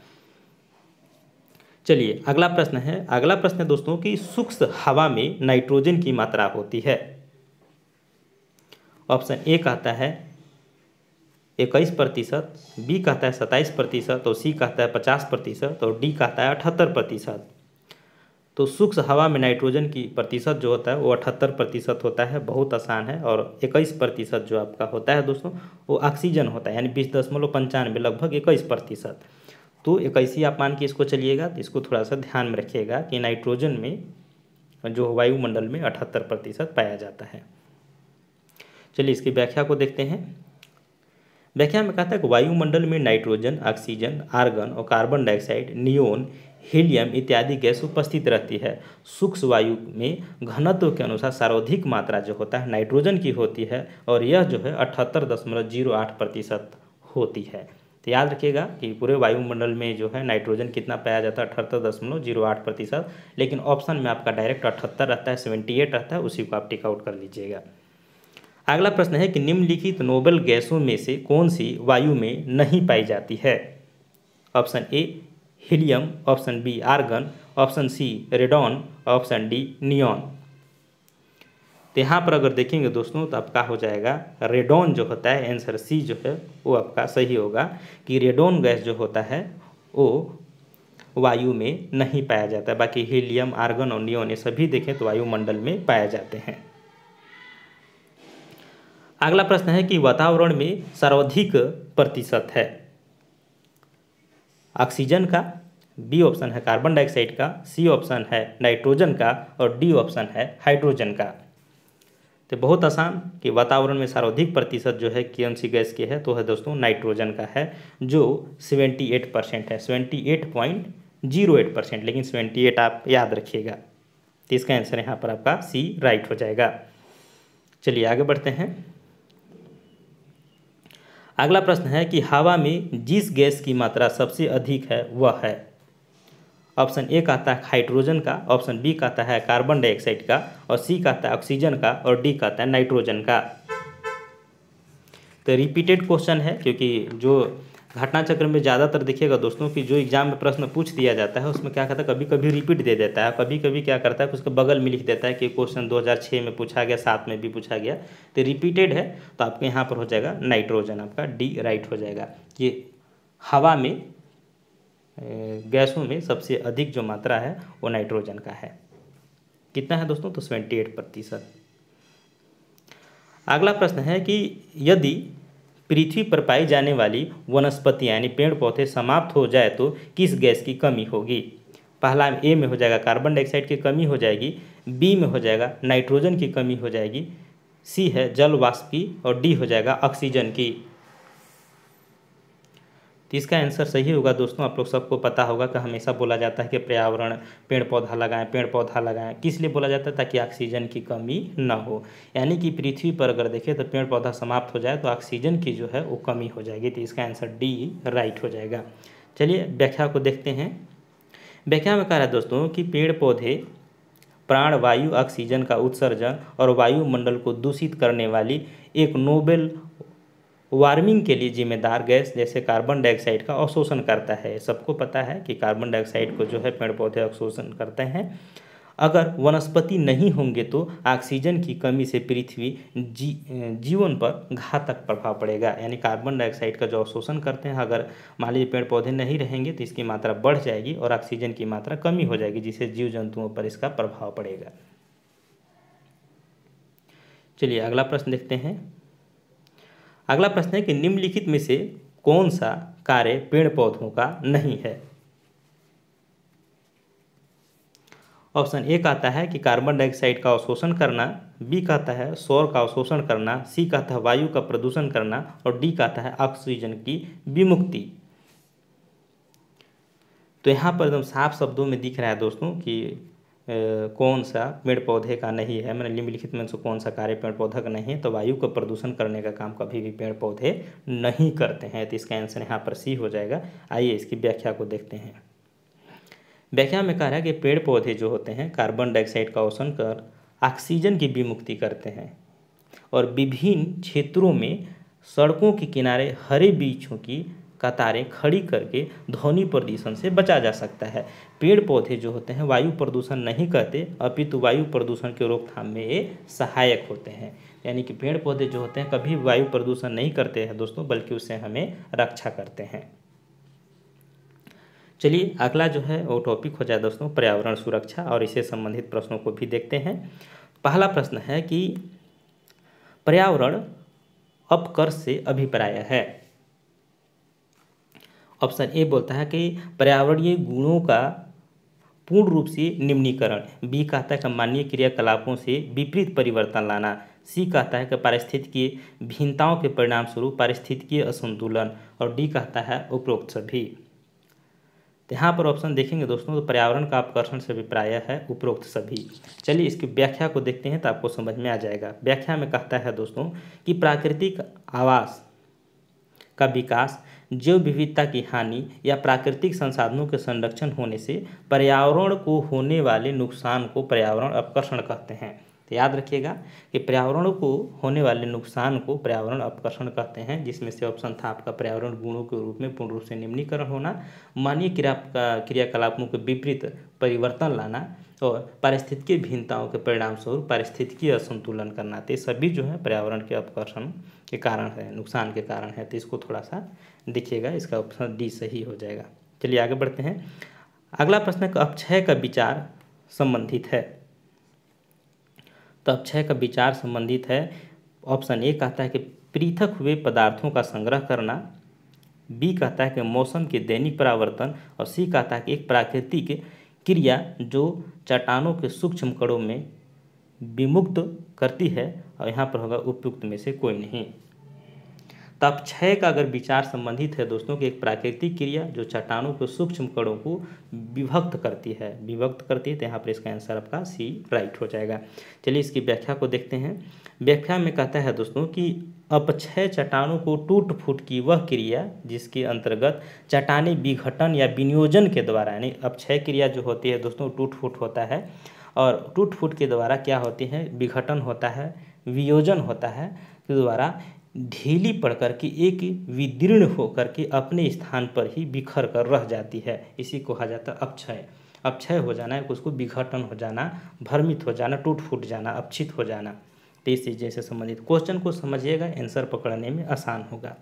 Speaker 1: चलिए अगला प्रश्न है अगला प्रश्न है दोस्तों कि सूक्ष्म हवा में नाइट्रोजन की मात्रा होती है ऑप्शन ए कहता है इक्कीस प्रतिशत बी कहता है सत्ताईस प्रतिशत और सी कहता है पचास प्रतिशत और डी कहता है अठहत्तर प्रतिशत तो सूक्ष्म हवा में नाइट्रोजन की प्रतिशत जो होता है वो अठहत्तर प्रतिशत होता है बहुत आसान है और इक्कीस प्रतिशत जो आपका होता है दोस्तों वो ऑक्सीजन होता है यानी बीस दशमलव पंचानवे लगभग इक्कीस प्रतिशत तो इक्कीस ही आप मान के इसको चलिएगा तो इसको थोड़ा सा ध्यान में रखिएगा कि नाइट्रोजन में जो वायुमंडल में अठहत्तर प्रतिशत पाया जाता है चलिए इसकी व्याख्या को देखते हैं व्याख्या में कहता है कि वायुमंडल में नाइट्रोजन ऑक्सीजन आर्गन और कार्बन डाइऑक्साइड नियोन हीलियम इत्यादि गैस उपस्थित रहती है सूक्ष्म वायु में घनत्व के अनुसार सर्वाधिक मात्रा जो होता है नाइट्रोजन की होती है और यह जो है अठहत्तर दशमलव जीरो आठ प्रतिशत होती है तो याद रखिएगा कि पूरे वायुमंडल में जो है नाइट्रोजन कितना पाया जाता है अठहत्तर दशमलव जीरो आठ प्रतिशत लेकिन ऑप्शन में आपका डायरेक्ट अठहत्तर रहता है सेवेंटी एट रहता है उसी को आप टिकआउट कर लीजिएगा अगला प्रश्न है कि निम्नलिखित नोबल गैसों में से कौन सी वायु में नहीं पाई जाती है option A helium option B argon option C radon option D neon तो यहाँ पर अगर देखेंगे दोस्तों तो आपका हो जाएगा रेडॉन जो होता है आंसर सी जो है वो आपका सही होगा कि रेडोन गैस जो होता है वो वायु में नहीं पाया जाता बाकी हीलियम आर्गन और नियोन ये सभी देखें तो वायुमंडल में पाए जाते हैं अगला प्रश्न है कि वातावरण में सर्वाधिक प्रतिशत है ऑक्सीजन का बी ऑप्शन है कार्बन डाइऑक्साइड का सी ऑप्शन है नाइट्रोजन का और डी ऑप्शन है हाइड्रोजन का तो बहुत आसान कि वातावरण में सर्वाधिक प्रतिशत जो है कौन सी गैस की है तो है दोस्तों नाइट्रोजन का है जो सेवेंटी एट परसेंट है seventy eight point zero eight percent लेकिन सेवेंटी एट आप याद रखिएगा तो इसका आंसर यहाँ पर आपका सी राइट हो जाएगा चलिए आगे बढ़ते हैं अगला प्रश्न है कि हवा में जिस गैस की मात्रा सबसे अधिक है वह है ऑप्शन ए कहता है हाइड्रोजन का ऑप्शन बी कहता है कार्बन डाइऑक्साइड का और सी कहता है ऑक्सीजन का और डी कहता है नाइट्रोजन का तो रिपीटेड क्वेश्चन है क्योंकि जो घटना चक्र में ज़्यादातर देखिएगा दोस्तों कि जो एग्ज़ाम में प्रश्न पूछ दिया जाता है उसमें क्या करता है कभी कभी रिपीट दे देता है कभी कभी क्या करता है उसके बगल में लिख देता है कि क्वेश्चन 2006 में पूछा गया सात में भी पूछा गया तो रिपीटेड है तो आपके यहाँ पर हो जाएगा नाइट्रोजन आपका डी राइट हो जाएगा ये हवा में गैसों में सबसे अधिक जो मात्रा है वो नाइट्रोजन का है कितना है दोस्तों तो सेवेंटी एट प्रतिशत अगला प्रश्न है कि यदि पृथ्वी पर पाई जाने वाली वनस्पति यानी पेड़ पौधे समाप्त हो जाए तो किस गैस की कमी होगी पहला ए में हो जाएगा कार्बन डाइऑक्साइड की कमी हो जाएगी बी में हो जाएगा नाइट्रोजन की कमी हो जाएगी सी है जल वाष्प की और डी हो जाएगा ऑक्सीजन की तो इसका आंसर सही होगा दोस्तों आप लोग सबको पता होगा कि हमेशा बोला जाता है कि पर्यावरण पेड़ पौधा लगाएं पेड़ पौधा लगाएं किस लिए बोला जाता है ताकि ऑक्सीजन की कमी ना हो यानी कि पृथ्वी पर अगर देखें तो पेड़ पौधा समाप्त हो जाए तो ऑक्सीजन की जो है वो कमी हो जाएगी तो इसका आंसर डी राइट हो जाएगा चलिए व्याख्या को देखते हैं व्याख्या में कह रहा है दोस्तों कि पेड़ पौधे प्राण वायु ऑक्सीजन का उत्सर्जन और वायुमंडल को दूषित करने वाली एक नोबेल वार्मिंग के लिए जिम्मेदार गैस जैसे कार्बन डाइऑक्साइड का अवशोषण करता है सबको पता है कि कार्बन डाइऑक्साइड को जो है पेड़ पौधे अवशोषण करते हैं अगर वनस्पति नहीं होंगे तो ऑक्सीजन की कमी से पृथ्वी जी जीवन पर घातक प्रभाव पड़ेगा यानी कार्बन डाइऑक्साइड का जो अवशोषण करते हैं अगर मान लीजिए पेड़ पौधे नहीं रहेंगे तो इसकी मात्रा बढ़ जाएगी और ऑक्सीजन की मात्रा कमी हो जाएगी जिससे जीव जंतुओं पर इसका प्रभाव पड़ेगा चलिए अगला प्रश्न देखते हैं अगला प्रश्न है कि निम्नलिखित में से कौन सा कार्य पेड़ पौधों का नहीं है ऑप्शन ए कहता है कि कार्बन डाइऑक्साइड का अवशोषण करना बी कहता है सौर का अवशोषण करना सी कहता है वायु का प्रदूषण करना और डी कहता है ऑक्सीजन की विमुक्ति तो यहाँ पर एकदम साफ शब्दों में दिख रहा है दोस्तों कि कौन सा पेड़ पौधे का नहीं है मैंने निम्नलिखित में से कौन सा कार्य पेड़ पौधे का नहीं है तो वायु का प्रदूषण करने का काम कभी भी पेड़ पौधे नहीं करते हैं तो इसका आंसर यहाँ पर सी हो जाएगा आइए इसकी व्याख्या को देखते हैं व्याख्या में कहा है कि पेड़ पौधे जो होते हैं कार्बन डाइऑक्साइड का औसन कर ऑक्सीजन की विमुक्ति करते हैं और विभिन्न क्षेत्रों में सड़कों के किनारे हरे बीजों की कतारें खड़ी करके ध्वनि प्रदूषण से बचा जा सकता है पेड़ पौधे जो होते हैं वायु प्रदूषण नहीं करते अपितु वायु प्रदूषण के रोकथाम में ये सहायक होते हैं यानी कि पेड़ पौधे जो होते हैं कभी वायु प्रदूषण नहीं करते हैं दोस्तों बल्कि उससे हमें रक्षा करते हैं चलिए अगला जो है वो टॉपिक हो जाए दोस्तों पर्यावरण सुरक्षा और इससे संबंधित प्रश्नों को भी देखते हैं पहला प्रश्न है कि पर्यावरण अपकर्ष से अभिप्राय है ऑप्शन ए बोलता है कि पर्यावरणीय गुणों का पूर्ण रूप से निम्नीकरण बी कहता है कि मानवीय क्रियाकलापों से विपरीत परिवर्तन लाना सी कहता है कि पारिस्थितिकीय भिन्नताओं के परिणाम स्वरूप पारिस्थितिकीय असंतुलन और डी कहता है उपरोक्त सभी तो यहाँ पर ऑप्शन देखेंगे दोस्तों तो पर्यावरण का आकर्षण से अभिप्राय है उपरोक्त सभी चलिए इसकी व्याख्या को देखते हैं तो आपको समझ में आ जाएगा व्याख्या में कहता है दोस्तों कि प्राकृतिक आवास का विकास जैव विविधता की हानि या प्राकृतिक संसाधनों के संरक्षण होने से पर्यावरण को होने वाले नुकसान को पर्यावरण अपकर्षण कहते हैं तो याद रखिएगा कि पर्यावरण को होने वाले नुकसान को पर्यावरण अपकर्षण कहते हैं जिसमें से ऑप्शन था आपका पर्यावरण गुणों के रूप में पूर्ण रूप से निम्नीकरण होना मानवीय क्रिया क्रियाकलापों के विपरीत परिवर्तन लाना और पारिस्थितिकी भिन्नताओं के परिणामस्वरूप पारिस्थितिकी असंतुलन का नाते तो सभी जो है पर्यावरण के अपकर्षण के कारण है नुकसान के कारण है तो इसको थोड़ा सा देखिएगा इसका ऑप्शन डी सही हो जाएगा चलिए आगे बढ़ते हैं अगला प्रश्न अपक्षय का विचार संबंधित है तो अपक्षय का विचार संबंधित है ऑप्शन ए कहता है कि पृथक हुए पदार्थों का संग्रह करना बी कहता है कि मौसम के दैनिक परावर्तन और सी कहता है कि एक प्राकृतिक क्रिया जो चट्टानों के सूक्ष्म कणों में विमुक्त करती है और यहाँ पर होगा उपयुक्त में से कोई नहीं तप तो क्षय का अगर विचार संबंधित है दोस्तों कि एक प्राकृतिक क्रिया जो चट्टानों के सूक्ष्म कणों को विभक्त करती है विभक्त करती है तो यहाँ पर इसका आंसर आपका सी राइट हो जाएगा चलिए इसकी व्याख्या को देखते हैं व्याख्या में कहता है दोस्तों कि अपक्षय चट्टानों को टूट फूट की वह क्रिया जिसके अंतर्गत चट्टानी विघटन या विनियोजन के द्वारा यानी अपक्षय क्रिया जो होती है दोस्तों टूट फूट होता है और टूट फूट के द्वारा क्या होती है विघटन होता है वियोजन होता है के द्वारा ढीली पड़ कर के एक विदीर्ण होकर के अपने स्थान पर ही बिखर कर रह जाती है इसी को कहा जाता है अपक्षय अपक्षय हो जाना है उसको विघटन हो जाना भ्रमित हो जाना टूट फूट जाना अपक्षित हो जाना टीसी जैसे संबंधित क्वेश्चन को समझिएगा आंसर पकड़ने में आसान होगा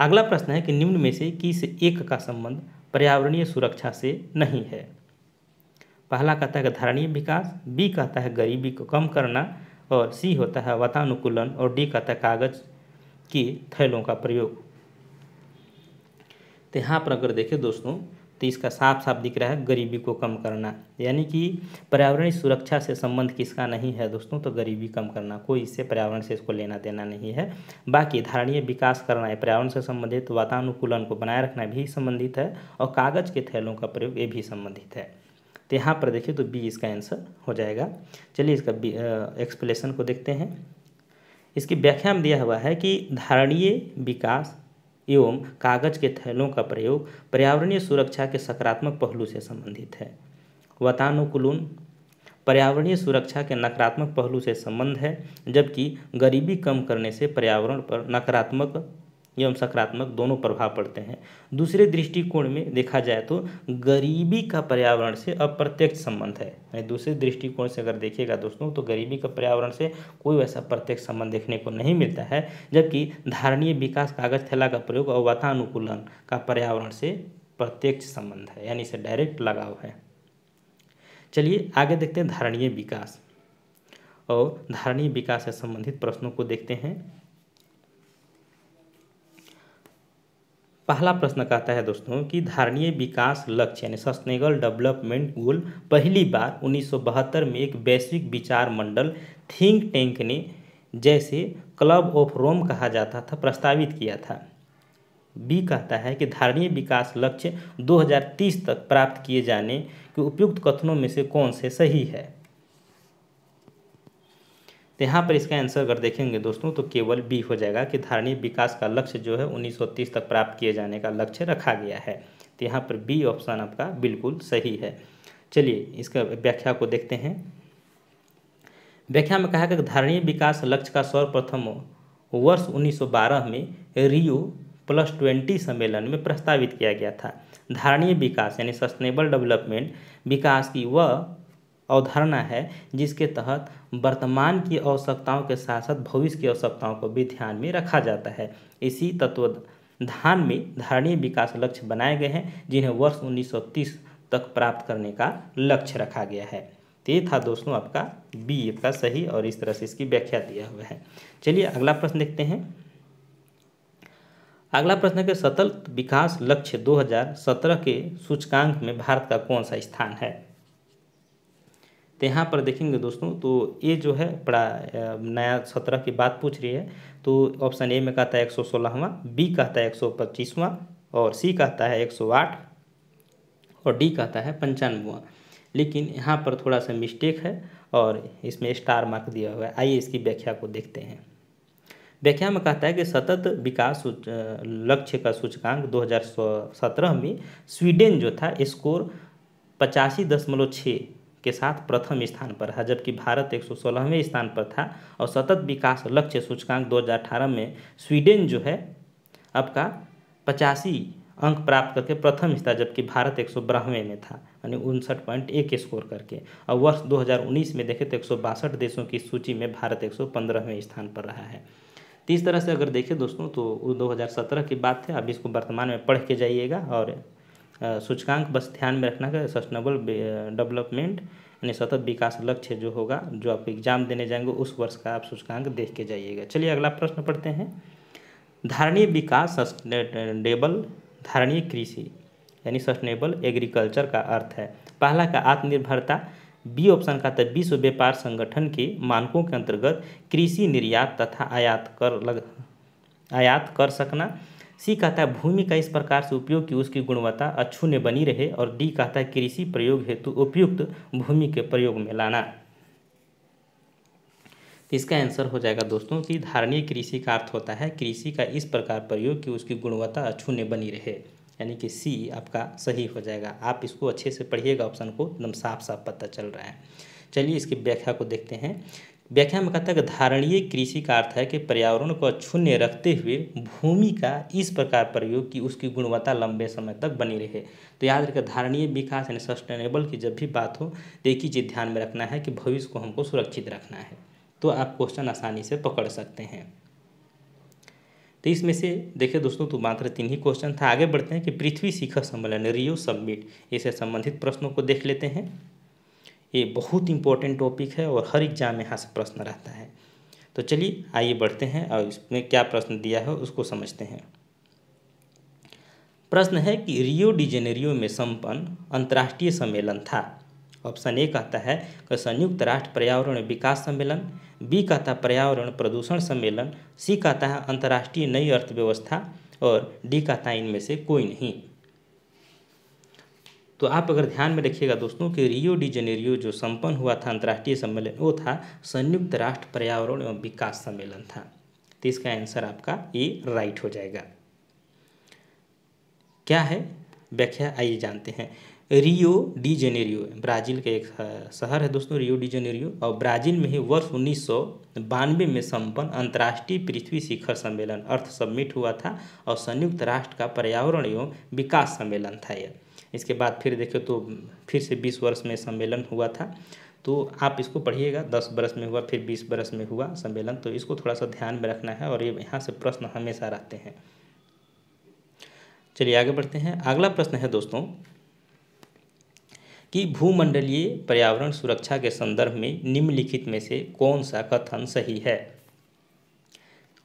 Speaker 1: अगला प्रश्न है कि निम्न में से किस एक का संबंध पर्यावरणीय सुरक्षा से नहीं है पहला कहता है धारणीय विकास बी कहता है गरीबी को कम करना और सी होता है वातानुकूलन और डी कहता है कागज की थैलों का प्रयोग तो यहाँ पर अगर देखें दोस्तों तो इसका साफ साफ दिख रहा है गरीबी को कम करना यानी कि पर्यावरणीय सुरक्षा से संबंध किसका नहीं है दोस्तों तो गरीबी कम करना कोई इससे पर्यावरण से इसको लेना देना नहीं है बाकी धारणीय विकास करना है पर्यावरण से संबंधित वातानुकूलन को बनाए रखना भी संबंधित है और कागज़ के थैलों का प्रयोग ये भी संबंधित है तो यहाँ पर देखिए तो बी इसका आंसर हो जाएगा चलिए इसका एक्सप्लेसन को देखते हैं इसकी व्याख्या में दिया हुआ है कि धारणीय विकास एवं कागज के थैलों का प्रयोग पर्यावरणीय सुरक्षा के सकारात्मक पहलू से संबंधित है वतानुकूलन पर्यावरणीय सुरक्षा के नकारात्मक पहलू से संबंध है जबकि गरीबी कम करने से पर्यावरण पर नकारात्मक एवं सकारात्मक दोनों प्रभाव पड़ते हैं दूसरे दृष्टिकोण में देखा जाए तो गरीबी का पर्यावरण से अप्रत्यक्ष संबंध है दूसरे दृष्टिकोण से अगर देखिएगा दोस्तों तो गरीबी का पर्यावरण से कोई वैसा प्रत्यक्ष संबंध देखने को नहीं मिलता है जबकि धारणीय विकास कागज थैला का प्रयोग और वातानुकूलन का पर्यावरण से प्रत्यक्ष संबंध है यानी इसे डायरेक्ट लगाव है चलिए आगे देखते हैं धारणीय विकास और धारणीय विकास से संबंधित प्रश्नों को देखते हैं पहला प्रश्न कहता है दोस्तों कि धारणीय विकास लक्ष्य यानी सस्टेनेबल डेवलपमेंट गोल पहली बार उन्नीस में एक वैश्विक विचार मंडल थिंक टैंक ने जैसे क्लब ऑफ रोम कहा जाता था प्रस्तावित किया था बी कहता है कि धारणीय विकास लक्ष्य 2030 तक प्राप्त किए जाने के उपयुक्त कथनों में से कौन से सही है तो यहाँ पर इसका आंसर अगर देखेंगे दोस्तों तो केवल बी हो जाएगा कि धारणीय विकास का लक्ष्य जो है 1930 तक प्राप्त किए जाने का लक्ष्य रखा गया है तो यहाँ पर बी ऑप्शन आपका बिल्कुल सही है चलिए इसका व्याख्या को देखते हैं व्याख्या में कहा गया कि धारणीय विकास लक्ष्य का सर्वप्रथम वर्ष 1912 में रियो प्लस ट्वेंटी सम्मेलन में प्रस्तावित किया गया था धारणीय विकास यानी सस्टेनेबल डेवलपमेंट विकास की वह अवधारणा है जिसके तहत वर्तमान की आवश्यकताओं के साथ साथ भविष्य की आवश्यकताओं को भी ध्यान में रखा जाता है इसी तत्वधान में धारणीय विकास लक्ष्य बनाए गए हैं जिन्हें वर्ष 1930 तक प्राप्त करने का लक्ष्य रखा गया है तो ये था दोस्तों आपका बी एफ e का सही और इस तरह से इसकी व्याख्या दिया हुआ है चलिए अगला प्रश्न देखते हैं अगला प्रश्न है कि सतत विकास लक्ष्य 2017 के सूचकांक में भारत का कौन सा स्थान है तो यहाँ पर देखेंगे दोस्तों तो ये जो है बड़ा नया सत्रह की बात पूछ रही है तो ऑप्शन ए में कहता है एक सौ सोलहवा बी कहता है एक सौ पच्चीसवां और सी कहता है एक सौ आठ और डी कहता है पंचानवेवा लेकिन यहाँ पर थोड़ा सा मिस्टेक है और इसमें स्टार मार्क दिया हुआ है आइए इसकी व्याख्या को देखते हैं व्याख्या में कहता है कि सतत विकास लक्ष्य का सूचकांक 2017 में स्वीडन जो था स्कोर पचासी दशमलव छः के साथ प्रथम स्थान पर है जबकि भारत एक सोलहवें स्थान पर था और सतत विकास लक्ष्य सूचकांक 2018 में स्वीडन जो है आपका पचासी अंक प्राप्त करके प्रथम स्थान जबकि भारत एक में था यानी उनसठ पॉइंट एक स्कोर करके और वर्ष 2019 में देखें तो एक देशों की सूची में भारत एक में स्थान पर रहा है तो इस तरह से अगर देखें दोस्तों तो 2017 की बात है अब इसको वर्तमान में पढ़ के जाइएगा और सूचकांक बस ध्यान में रखना है सस्टेनेबल डेवलपमेंट यानी सतत विकास लक्ष्य जो होगा जो आप एग्जाम देने जाएंगे उस वर्ष का आप सूचकांक देख के जाइएगा चलिए अगला प्रश्न पढ़ते हैं धारणीय विकास सस्टेनेबल धारणीय कृषि यानी सस्टेनेबल एग्रीकल्चर का अर्थ है पहला का आत्मनिर्भरता बी ऑप्शन का था विश्व व्यापार संगठन के मानकों के अंतर्गत कृषि निर्यात तथा आयात कर लग आयात कर सकना सी कहता है भूमि का इस प्रकार से उपयोग की उसकी गुणवत्ता ने बनी रहे और डी कहता है कृषि प्रयोग हेतु उपयुक्त भूमि के प्रयोग में लाना तो इसका आंसर हो जाएगा दोस्तों कि धारणीय कृषि का अर्थ होता है कृषि का इस प्रकार प्रयोग कि उसकी गुणवत्ता ने बनी रहे यानी कि सी आपका सही हो जाएगा आप इसको अच्छे से पढ़िएगा ऑप्शन को एकदम साफ साफ पता चल रहा है चलिए इसकी व्याख्या को देखते हैं व्याख्या में कहता है कि धारणीय कृषि का अर्थ है कि पर्यावरण को अक्षुण्य रखते हुए भूमि का इस प्रकार प्रयोग कि उसकी गुणवत्ता लंबे समय तक बनी रहे तो याद रखें धारणीय विकास यानी सस्टेनेबल की जब भी बात हो तो एक ही चीज़ ध्यान में रखना है कि भविष्य को हमको सुरक्षित रखना है तो आप क्वेश्चन आसानी से पकड़ सकते हैं तो इसमें से देखिए दोस्तों तो मात्र तीन ही क्वेश्चन था आगे बढ़ते हैं कि पृथ्वी शिखर सम्मेलन रियो सबमिट इससे संबंधित प्रश्नों को देख लेते हैं ये बहुत इंपॉर्टेंट टॉपिक है और हर एग्जाम में यहाँ से प्रश्न रहता है तो चलिए आइए बढ़ते हैं और इसमें क्या प्रश्न दिया है उसको समझते हैं प्रश्न है कि रियो डिजेनेरियो में संपन्न अंतर्राष्ट्रीय सम्मेलन था ऑप्शन ए कहता है कि संयुक्त राष्ट्र पर्यावरण विकास सम्मेलन बी कहता पर्यावरण प्रदूषण सम्मेलन सी कहता है अंतर्राष्ट्रीय नई अर्थव्यवस्था और डी कहता है इनमें से कोई नहीं तो आप अगर ध्यान में रखिएगा दोस्तों कि रियो डी जेनेरियो जो संपन्न हुआ था अंतर्राष्ट्रीय सम्मेलन वो था संयुक्त राष्ट्र पर्यावरण एवं विकास सम्मेलन था तो इसका आंसर आपका ए राइट हो जाएगा क्या है व्याख्या आइए जानते हैं रियो डी जेनेरियो ब्राज़ील का एक शहर है दोस्तों रियो डी जेनेरियो और ब्राज़ील में ही वर्ष उन्नीस में संपन्न अंतर्राष्ट्रीय पृथ्वी शिखर सम्मेलन अर्थ सबमिट हुआ था और संयुक्त राष्ट्र का पर्यावरण एवं विकास सम्मेलन था यह इसके बाद फिर देखो तो फिर से बीस वर्ष में सम्मेलन हुआ था तो आप इसको पढ़िएगा दस बरस में हुआ फिर बीस बरस में हुआ सम्मेलन तो इसको थोड़ा सा ध्यान में रखना है और ये यहाँ से प्रश्न हमेशा रहते हैं चलिए आगे बढ़ते हैं अगला प्रश्न है दोस्तों कि भूमंडलीय पर्यावरण सुरक्षा के संदर्भ में निम्नलिखित में से कौन सा कथन सही है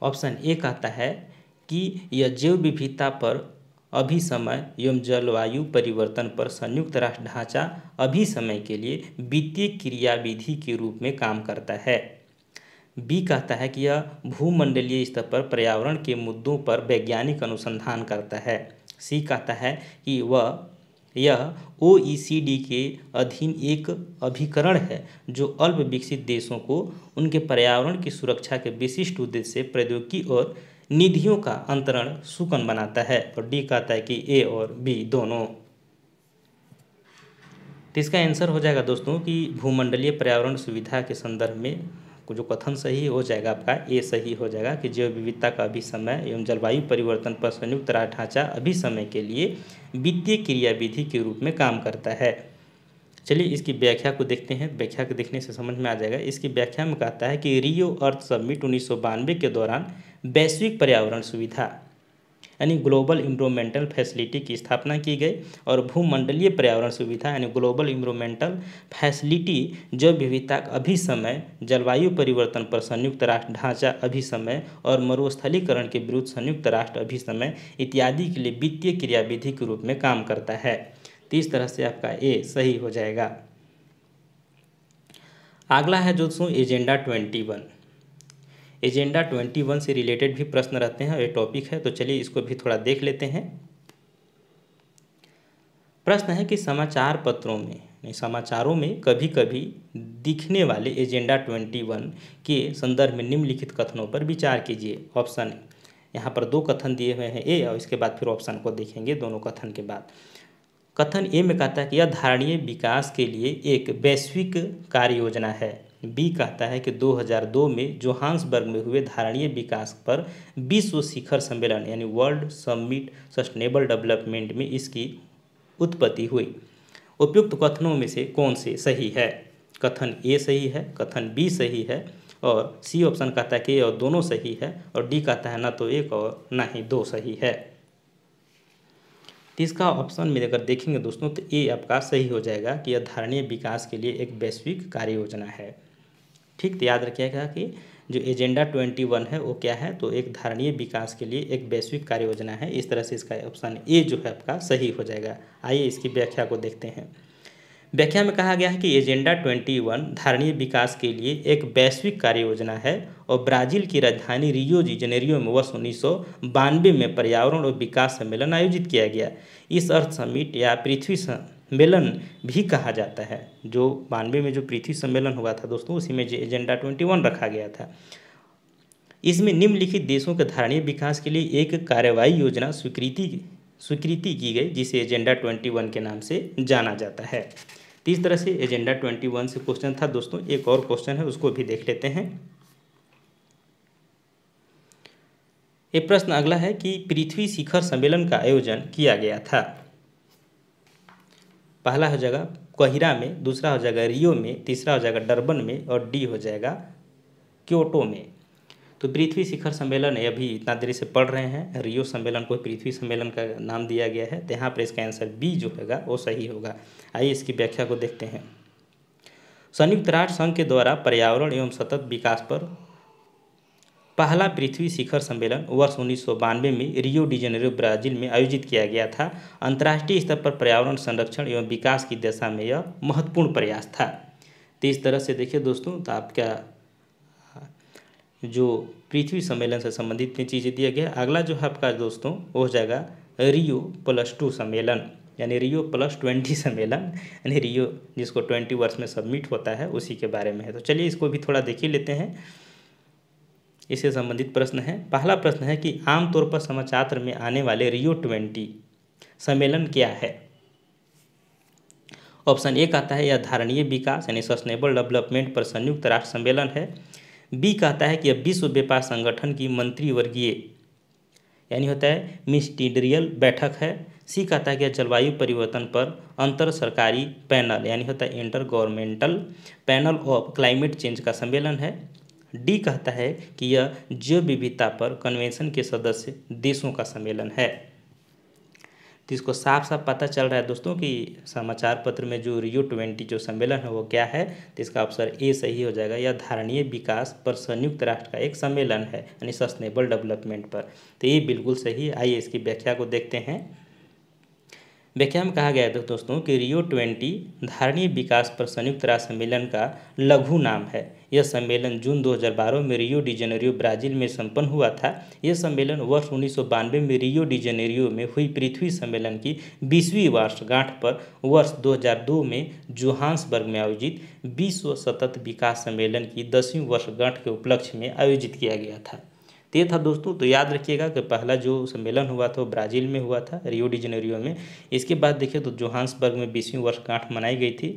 Speaker 1: ऑप्शन ए कहता है कि यह जैव विविधता पर अभिसमय एवं जलवायु परिवर्तन पर संयुक्त राष्ट्र ढांचा अभिसमय के लिए वित्तीय क्रियाविधि के रूप में काम करता है बी कहता है कि यह भूमंडलीय स्तर पर पर्यावरण के मुद्दों पर वैज्ञानिक अनुसंधान करता है सी कहता है कि वह यह ओ के अधीन एक अभिकरण है जो अल्प विकसित देशों को उनके पर्यावरण की सुरक्षा के विशिष्ट उद्देश्य प्रौद्योगिकी और निधियों का अंतरण सुकन बनाता है और डी कहता है कि ए और बी दोनों तो इसका आंसर हो जाएगा दोस्तों कि भूमंडलीय पर्यावरण सुविधा के संदर्भ में जो कथन सही हो जाएगा आपका ए सही हो जाएगा कि जैव विविधता का अभी समय एवं जलवायु परिवर्तन पर संयुक्त राष्ट्र ढांचा समय के लिए वित्तीय क्रियाविधि के रूप में काम करता है चलिए इसकी व्याख्या को देखते हैं व्याख्या को देखने से समझ में आ जाएगा इसकी व्याख्या में कहता है कि रियो अर्थ समिट उन्नीस के दौरान वैश्विक पर्यावरण सुविधा यानी ग्लोबल इन्वरमेंटल फैसिलिटी की स्थापना की गई और भूमंडलीय पर्यावरण सुविधा यानी ग्लोबल इम्प्रोमेंटल फैसिलिटी जैव विविधता अभिसमय जलवायु परिवर्तन पर संयुक्त राष्ट्र ढांचा अभिसमय और मरुस्थलीकरण के विरुद्ध संयुक्त राष्ट्र अभिसमय इत्यादि के लिए वित्तीय क्रियाविधि के रूप में काम करता है तो इस तरह से आपका ए सही हो जाएगा अगला है जो सो agenda twenty one agenda twenty one से रिलेटेड भी प्रश्न रहते हैं और ये टॉपिक है तो चलिए इसको भी थोड़ा देख लेते हैं प्रश्न है कि समाचार पत्रों में नहीं समाचारों में कभी कभी दिखने वाले एजेंडा ट्वेंटी वन के संदर्भ में निम्नलिखित कथनों पर विचार कीजिए ऑप्शन यहाँ पर दो कथन दिए हुए हैं ए और इसके बाद फिर ऑप्शन को देखेंगे दोनों कथन के बाद कथन ए में कहता है कि यह धारणीय विकास के लिए एक वैश्विक कार्य योजना है बी कहता है कि 2002 में जोहान्सबर्ग में हुए धारणीय विकास पर विश्व शिखर सम्मेलन यानी वर्ल्ड समिट सस्टेनेबल डेवलपमेंट में इसकी उत्पत्ति हुई उपयुक्त कथनों में से कौन से सही है कथन ए सही है कथन बी सही है और सी ऑप्शन कहता है कि और दोनों सही है और डी कहता है ना तो एक और ना ही दो सही है तो इसका ऑप्शन में अगर देखेंगे दोस्तों तो ए आपका सही हो जाएगा कि यह धारणीय विकास के लिए एक वैश्विक कार्य योजना है ठीक तो याद रखिएगा कि जो एजेंडा ट्वेंटी वन है वो क्या है तो एक धारणीय विकास के लिए एक वैश्विक कार्य योजना है इस तरह से इसका ऑप्शन ए जो है आपका सही हो जाएगा आइए इसकी व्याख्या को देखते हैं व्याख्या में कहा गया है कि एजेंडा 21 धारणीय विकास के लिए एक वैश्विक कार्य योजना है और ब्राज़ील की राजधानी रियो जी जनेरियो में वर्ष उन्नीस में पर्यावरण और विकास सम्मेलन आयोजित किया गया इस अर्थ समिट या पृथ्वी सम्मेलन भी कहा जाता है जो बानवे में जो पृथ्वी सम्मेलन हुआ था दोस्तों उसी में एजेंडा ट्वेंटी रखा गया था इसमें निम्नलिखित देशों के धारणीय विकास के लिए एक कार्यवाही योजना स्वीकृति स्वीकृति की गई जिसे एजेंडा 21 के नाम से जाना जाता है तो इस तरह से एजेंडा ट्वेंटी वन से क्वेश्चन था दोस्तों एक और क्वेश्चन है उसको भी देख लेते हैं ये प्रश्न अगला है कि पृथ्वी शिखर सम्मेलन का आयोजन किया गया था पहला हो जाएगा कोहिरा में दूसरा हो जाएगा रियो में तीसरा हो जाएगा डरबन में और डी हो जाएगा क्योटो में तो पृथ्वी शिखर सम्मेलन ये अभी इतना देरी से पढ़ रहे हैं रियो सम्मेलन को पृथ्वी सम्मेलन का नाम दिया गया है तो यहाँ पर इसका आंसर बी जो होगा वो सही होगा आइए इसकी व्याख्या को देखते हैं संयुक्त राष्ट्र संघ के द्वारा पर्यावरण एवं सतत विकास पर पहला पृथ्वी शिखर सम्मेलन वर्ष उन्नीस में रियो डिजेनेरो ब्राजील में आयोजित किया गया था अंतर्राष्ट्रीय स्तर पर पर्यावरण संरक्षण एवं विकास की दिशा में यह महत्वपूर्ण प्रयास था तो इस तरह से देखिए दोस्तों तो आपका जो पृथ्वी सम्मेलन से संबंधित में चीज़ें दिया गया अगला जो है आपका दोस्तों वो हो जाएगा रियो प्लस टू सम्मेलन यानी रियो प्लस ट्वेंटी सम्मेलन यानी रियो जिसको ट्वेंटी वर्ष में सबमिट होता है उसी के बारे में है तो चलिए इसको भी थोड़ा देख ही लेते हैं इससे संबंधित प्रश्न है पहला प्रश्न है कि आमतौर पर समाचार में आने वाले रियो ट्वेंटी सम्मेलन क्या है ऑप्शन एक आता है यह धारणीय विकास यानी सस्टेनेबल डेवलपमेंट पर संयुक्त राष्ट्र सम्मेलन है बी कहता है कि अब विश्व व्यापार संगठन की वर्गीय यानी होता है मिस्टीडरियल बैठक है सी कहता है कि जलवायु परिवर्तन पर अंतर सरकारी पैनल यानी होता है intergovernmental panel of climate change का सम्मेलन है डी कहता है कि यह जैव विविधता पर कन्वेंशन के सदस्य देशों का सम्मेलन है तो इसको साफ साफ पता चल रहा है दोस्तों कि समाचार पत्र में जो रियो ट्वेंटी जो सम्मेलन है वो क्या है तो इसका ऑप्शन ए सही हो जाएगा यह धारणीय विकास पर संयुक्त राष्ट्र का एक सम्मेलन है यानी सस्टेनेबल डेवलपमेंट पर तो ये बिल्कुल सही आइए इसकी व्याख्या को देखते हैं व्याख्या में कहा गया था दोस्तों कि रियो ट्वेंटी धारणीय विकास पर संयुक्त राष्ट्र सम्मेलन का लघु नाम है यह सम्मेलन जून 2012 में रियो डिजेनेरियो ब्राज़ील में संपन्न हुआ था यह सम्मेलन वर्ष उन्नीस में रियो डिजेनेरियो में हुई पृथ्वी सम्मेलन की बीसवीं वर्षगांठ पर वर्ष 2002 में जोहान्सबर्ग में आयोजित विश्व सतत विकास सम्मेलन की दसवीं वर्षगांठ के उपलक्ष्य में आयोजित किया गया था तो ये था दोस्तों तो याद रखिएगा कि पहला जो सम्मेलन हुआ था वो ब्राज़ील में हुआ था रियो डिजेनेरियो में इसके बाद देखिए तो जोहान्सबर्ग में बीसवीं वर्षगांठ मनाई गई थी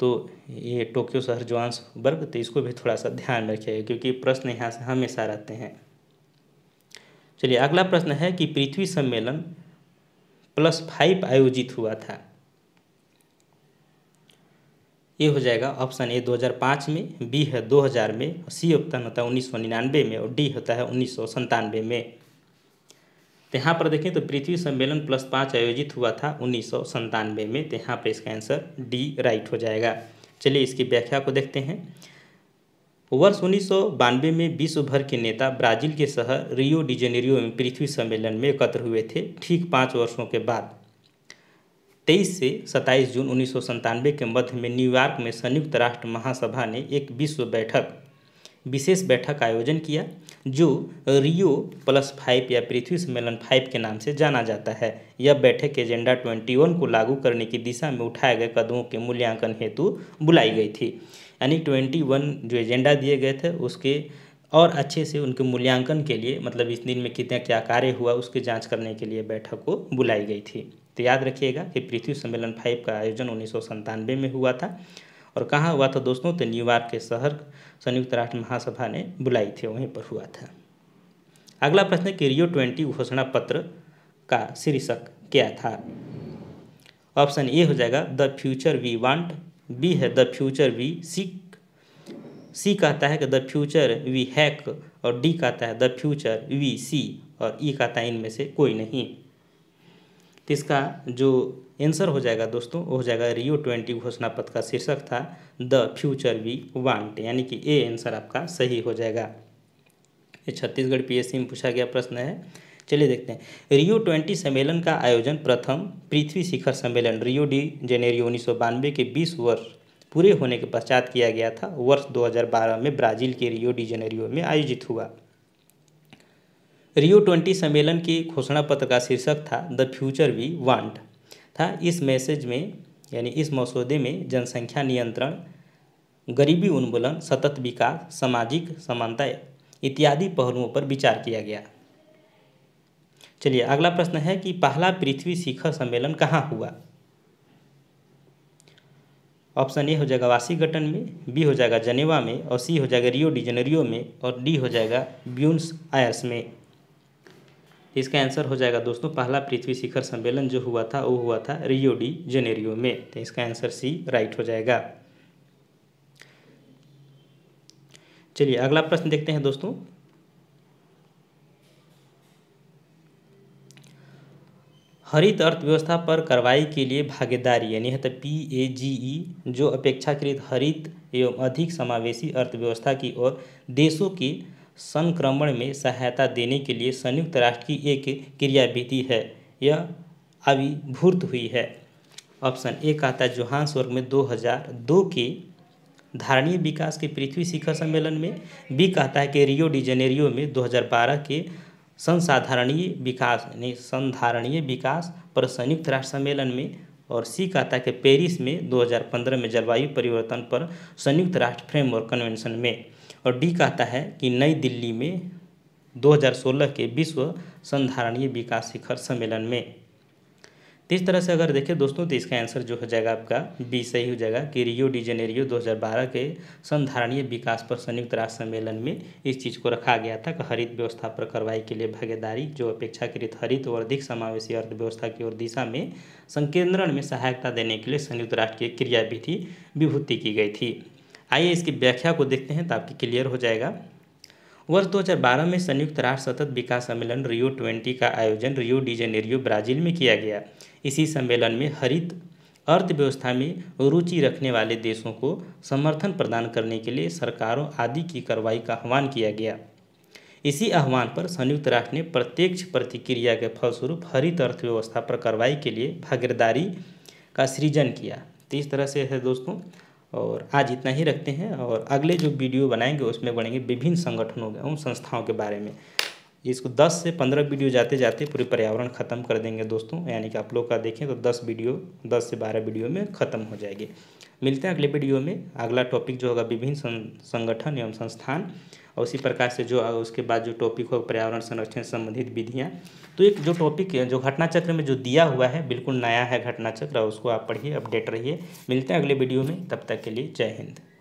Speaker 1: तो ये टोक्यो शहर वर्ग तो इसको भी थोड़ा सा ध्यान रखिएगा क्योंकि प्रश्न यहाँ से हमेशा रहते हैं चलिए अगला प्रश्न है कि पृथ्वी सम्मेलन प्लस फाइव आयोजित हुआ था ये हो जाएगा ऑप्शन ए 2005 में बी है 2000 में सी ऑप्शन होता है उन्नीस में और डी होता है उन्नीस में तो यहाँ पर देखें तो पृथ्वी सम्मेलन प्लस पाँच आयोजित हुआ था उन्नीस में तो यहाँ पर इसका आंसर डी राइट हो जाएगा चलिए इसकी व्याख्या को देखते हैं वर्ष उन्नीस में विश्व भर के नेता ब्राजील के शहर रियो डिजेनेरियो में पृथ्वी सम्मेलन में एकत्र हुए थे ठीक पाँच वर्षों के बाद तेईस से 27 जून उन्नीस के मध्य में न्यूयॉर्क में संयुक्त राष्ट्र महासभा ने एक विश्व बैठक विशेष बैठक आयोजन किया जो रियो प्लस फाइव या पृथ्वी सम्मेलन फाइव के नाम से जाना जाता है यह बैठक एजेंडा ट्वेंटी वन को लागू करने की दिशा में उठाए गए कदमों के मूल्यांकन हेतु बुलाई गई थी यानी ट्वेंटी वन जो एजेंडा दिए गए थे उसके और अच्छे से उनके मूल्यांकन के लिए मतलब इस दिन में कितना क्या कार्य हुआ उसकी जाँच करने के लिए बैठक को बुलाई गई थी तो याद रखिएगा कि पृथ्वी सम्मेलन फाइव का आयोजन उन्नीस में हुआ था और कहाँ हुआ था दोस्तों तो न्यूयॉर्क के शहर संयुक्त राष्ट्र महासभा ने बुलाई थी वहीं पर हुआ था अगला प्रश्न है कि रियो ट्वेंटी घोषणा पत्र का शीर्षक क्या था ऑप्शन ए हो जाएगा the future we want B है the future we seek C कहता है कि द फ्यूचर वी हैक और डी कहता है द फ्यूचर वी सी और ई e कहता है इनमें से कोई नहीं तो इसका जो आंसर हो जाएगा दोस्तों वो हो जाएगा रियो ट्वेंटी घोषणा पत्र का शीर्षक था द फ्यूचर वी वांट यानी कि ए आंसर आपका सही हो जाएगा ये छत्तीसगढ़ पीएससी में पूछा गया प्रश्न है चलिए देखते हैं रियो ट्वेंटी सम्मेलन का आयोजन प्रथम पृथ्वी शिखर सम्मेलन रियो डी जेनेरियो उन्नीस के बीस वर्ष पूरे होने के पश्चात किया गया था वर्ष 2012 में ब्राज़ील के रियो डी जेनेरियो में आयोजित हुआ रियो ट्वेंटी सम्मेलन के घोषणा पत्र का शीर्षक था द फ्यूचर वी वांट था इस मैसेज में यानी इस मसौदे में जनसंख्या नियंत्रण गरीबी उन्मूलन सतत विकास सामाजिक समानता इत्यादि पहलुओं पर विचार किया गया चलिए अगला प्रश्न है कि पहला पृथ्वी शिखर सम्मेलन कहाँ हुआ ऑप्शन ए हो जाएगा वाशिंगटन में बी हो जाएगा जनेवा में और सी हो जाएगा रियो डिजेनरियो में और डी हो जाएगा ब्यून्स आयर्स में इसका आंसर हो जाएगा दोस्तों पहला पृथ्वी शिखर सम्मेलन जो हुआ था वो हुआ था रियो डी जेनेरियो में तो इसका आंसर सी राइट हो जाएगा चलिए अगला प्रश्न देखते हैं दोस्तों हरित अर्थव्यवस्था पर कार्रवाई के लिए भागीदारी यानी है तो पी ए जी ई जो अपेक्षाकृत हरित एवं अधिक समावेशी अर्थव्यवस्था की ओर देशों की संक्रमण में सहायता देने के लिए संयुक्त राष्ट्र की एक क्रियाविधि है यह अभिभूत हुई है ऑप्शन ए कहता है स्वर्ग में 2002 के धारणीय विकास के पृथ्वी शिखर सम्मेलन में बी कहता है कि रियो डी जेनेरियो में 2012 के संसाधारणीय विकास यानी संधारणीय विकास पर संयुक्त राष्ट्र सम्मेलन में और सी कहता है कि पेरिस में 2015 में जलवायु परिवर्तन पर संयुक्त राष्ट्र फ्रेमवर्क कन्वेंशन में और डी कहता है कि नई दिल्ली में 2016 के विश्व संधारणीय विकास शिखर सम्मेलन में तो इस तरह से अगर देखें दोस्तों तो इसका आंसर जो हो जाएगा आपका बी सही हो जाएगा कि रियो डी जेनेरियो 2012 के संधारणीय विकास पर संयुक्त राष्ट्र सम्मेलन में इस चीज़ को रखा गया था कि हरित व्यवस्था पर कार्रवाई के लिए भागीदारी जो अपेक्षाकृत हरित और अधिक समावेशी अर्थव्यवस्था की ओर दिशा में संकेंद्रण में सहायता देने के लिए संयुक्त राष्ट्र की क्रियाविधि विभूति की गई थी आइए इसकी व्याख्या को देखते हैं ताकि तो क्लियर हो जाएगा वर्ष 2012 में संयुक्त राष्ट्र सतत विकास सम्मेलन रियो 20 का आयोजन रियो डिजेनेरियो ब्राज़ील में किया गया इसी सम्मेलन में हरित अर्थव्यवस्था में रुचि रखने वाले देशों को समर्थन प्रदान करने के लिए सरकारों आदि की कार्रवाई का आह्वान किया गया इसी आह्वान पर संयुक्त राष्ट्र ने प्रत्यक्ष प्रतिक्रिया के फलस्वरूप हरित अर्थव्यवस्था पर कार्रवाई के लिए भागीदारी का सृजन किया तो इस तरह से है दोस्तों और आज इतना ही रखते हैं और अगले जो वीडियो बनाएंगे उसमें बनेंगे विभिन्न संगठनों के एवं संस्थाओं के बारे में इसको 10 से 15 वीडियो जाते जाते पूरे पर्यावरण ख़त्म कर देंगे दोस्तों यानी कि आप लोग का देखें तो 10 वीडियो 10 से 12 वीडियो में ख़त्म हो जाएगी मिलते हैं अगले वीडियो में अगला टॉपिक जो होगा विभिन्न संगठन एवं संस्थान और उसी प्रकार से जो उसके बाद जो टॉपिक हो पर्यावरण संरक्षण संबंधित विधियाँ तो एक जो टॉपिक जो घटना चक्र में जो दिया हुआ है बिल्कुल नया है घटना चक्र उसको आप पढ़िए अपडेट रहिए मिलते हैं अगले वीडियो में तब तक के लिए जय हिंद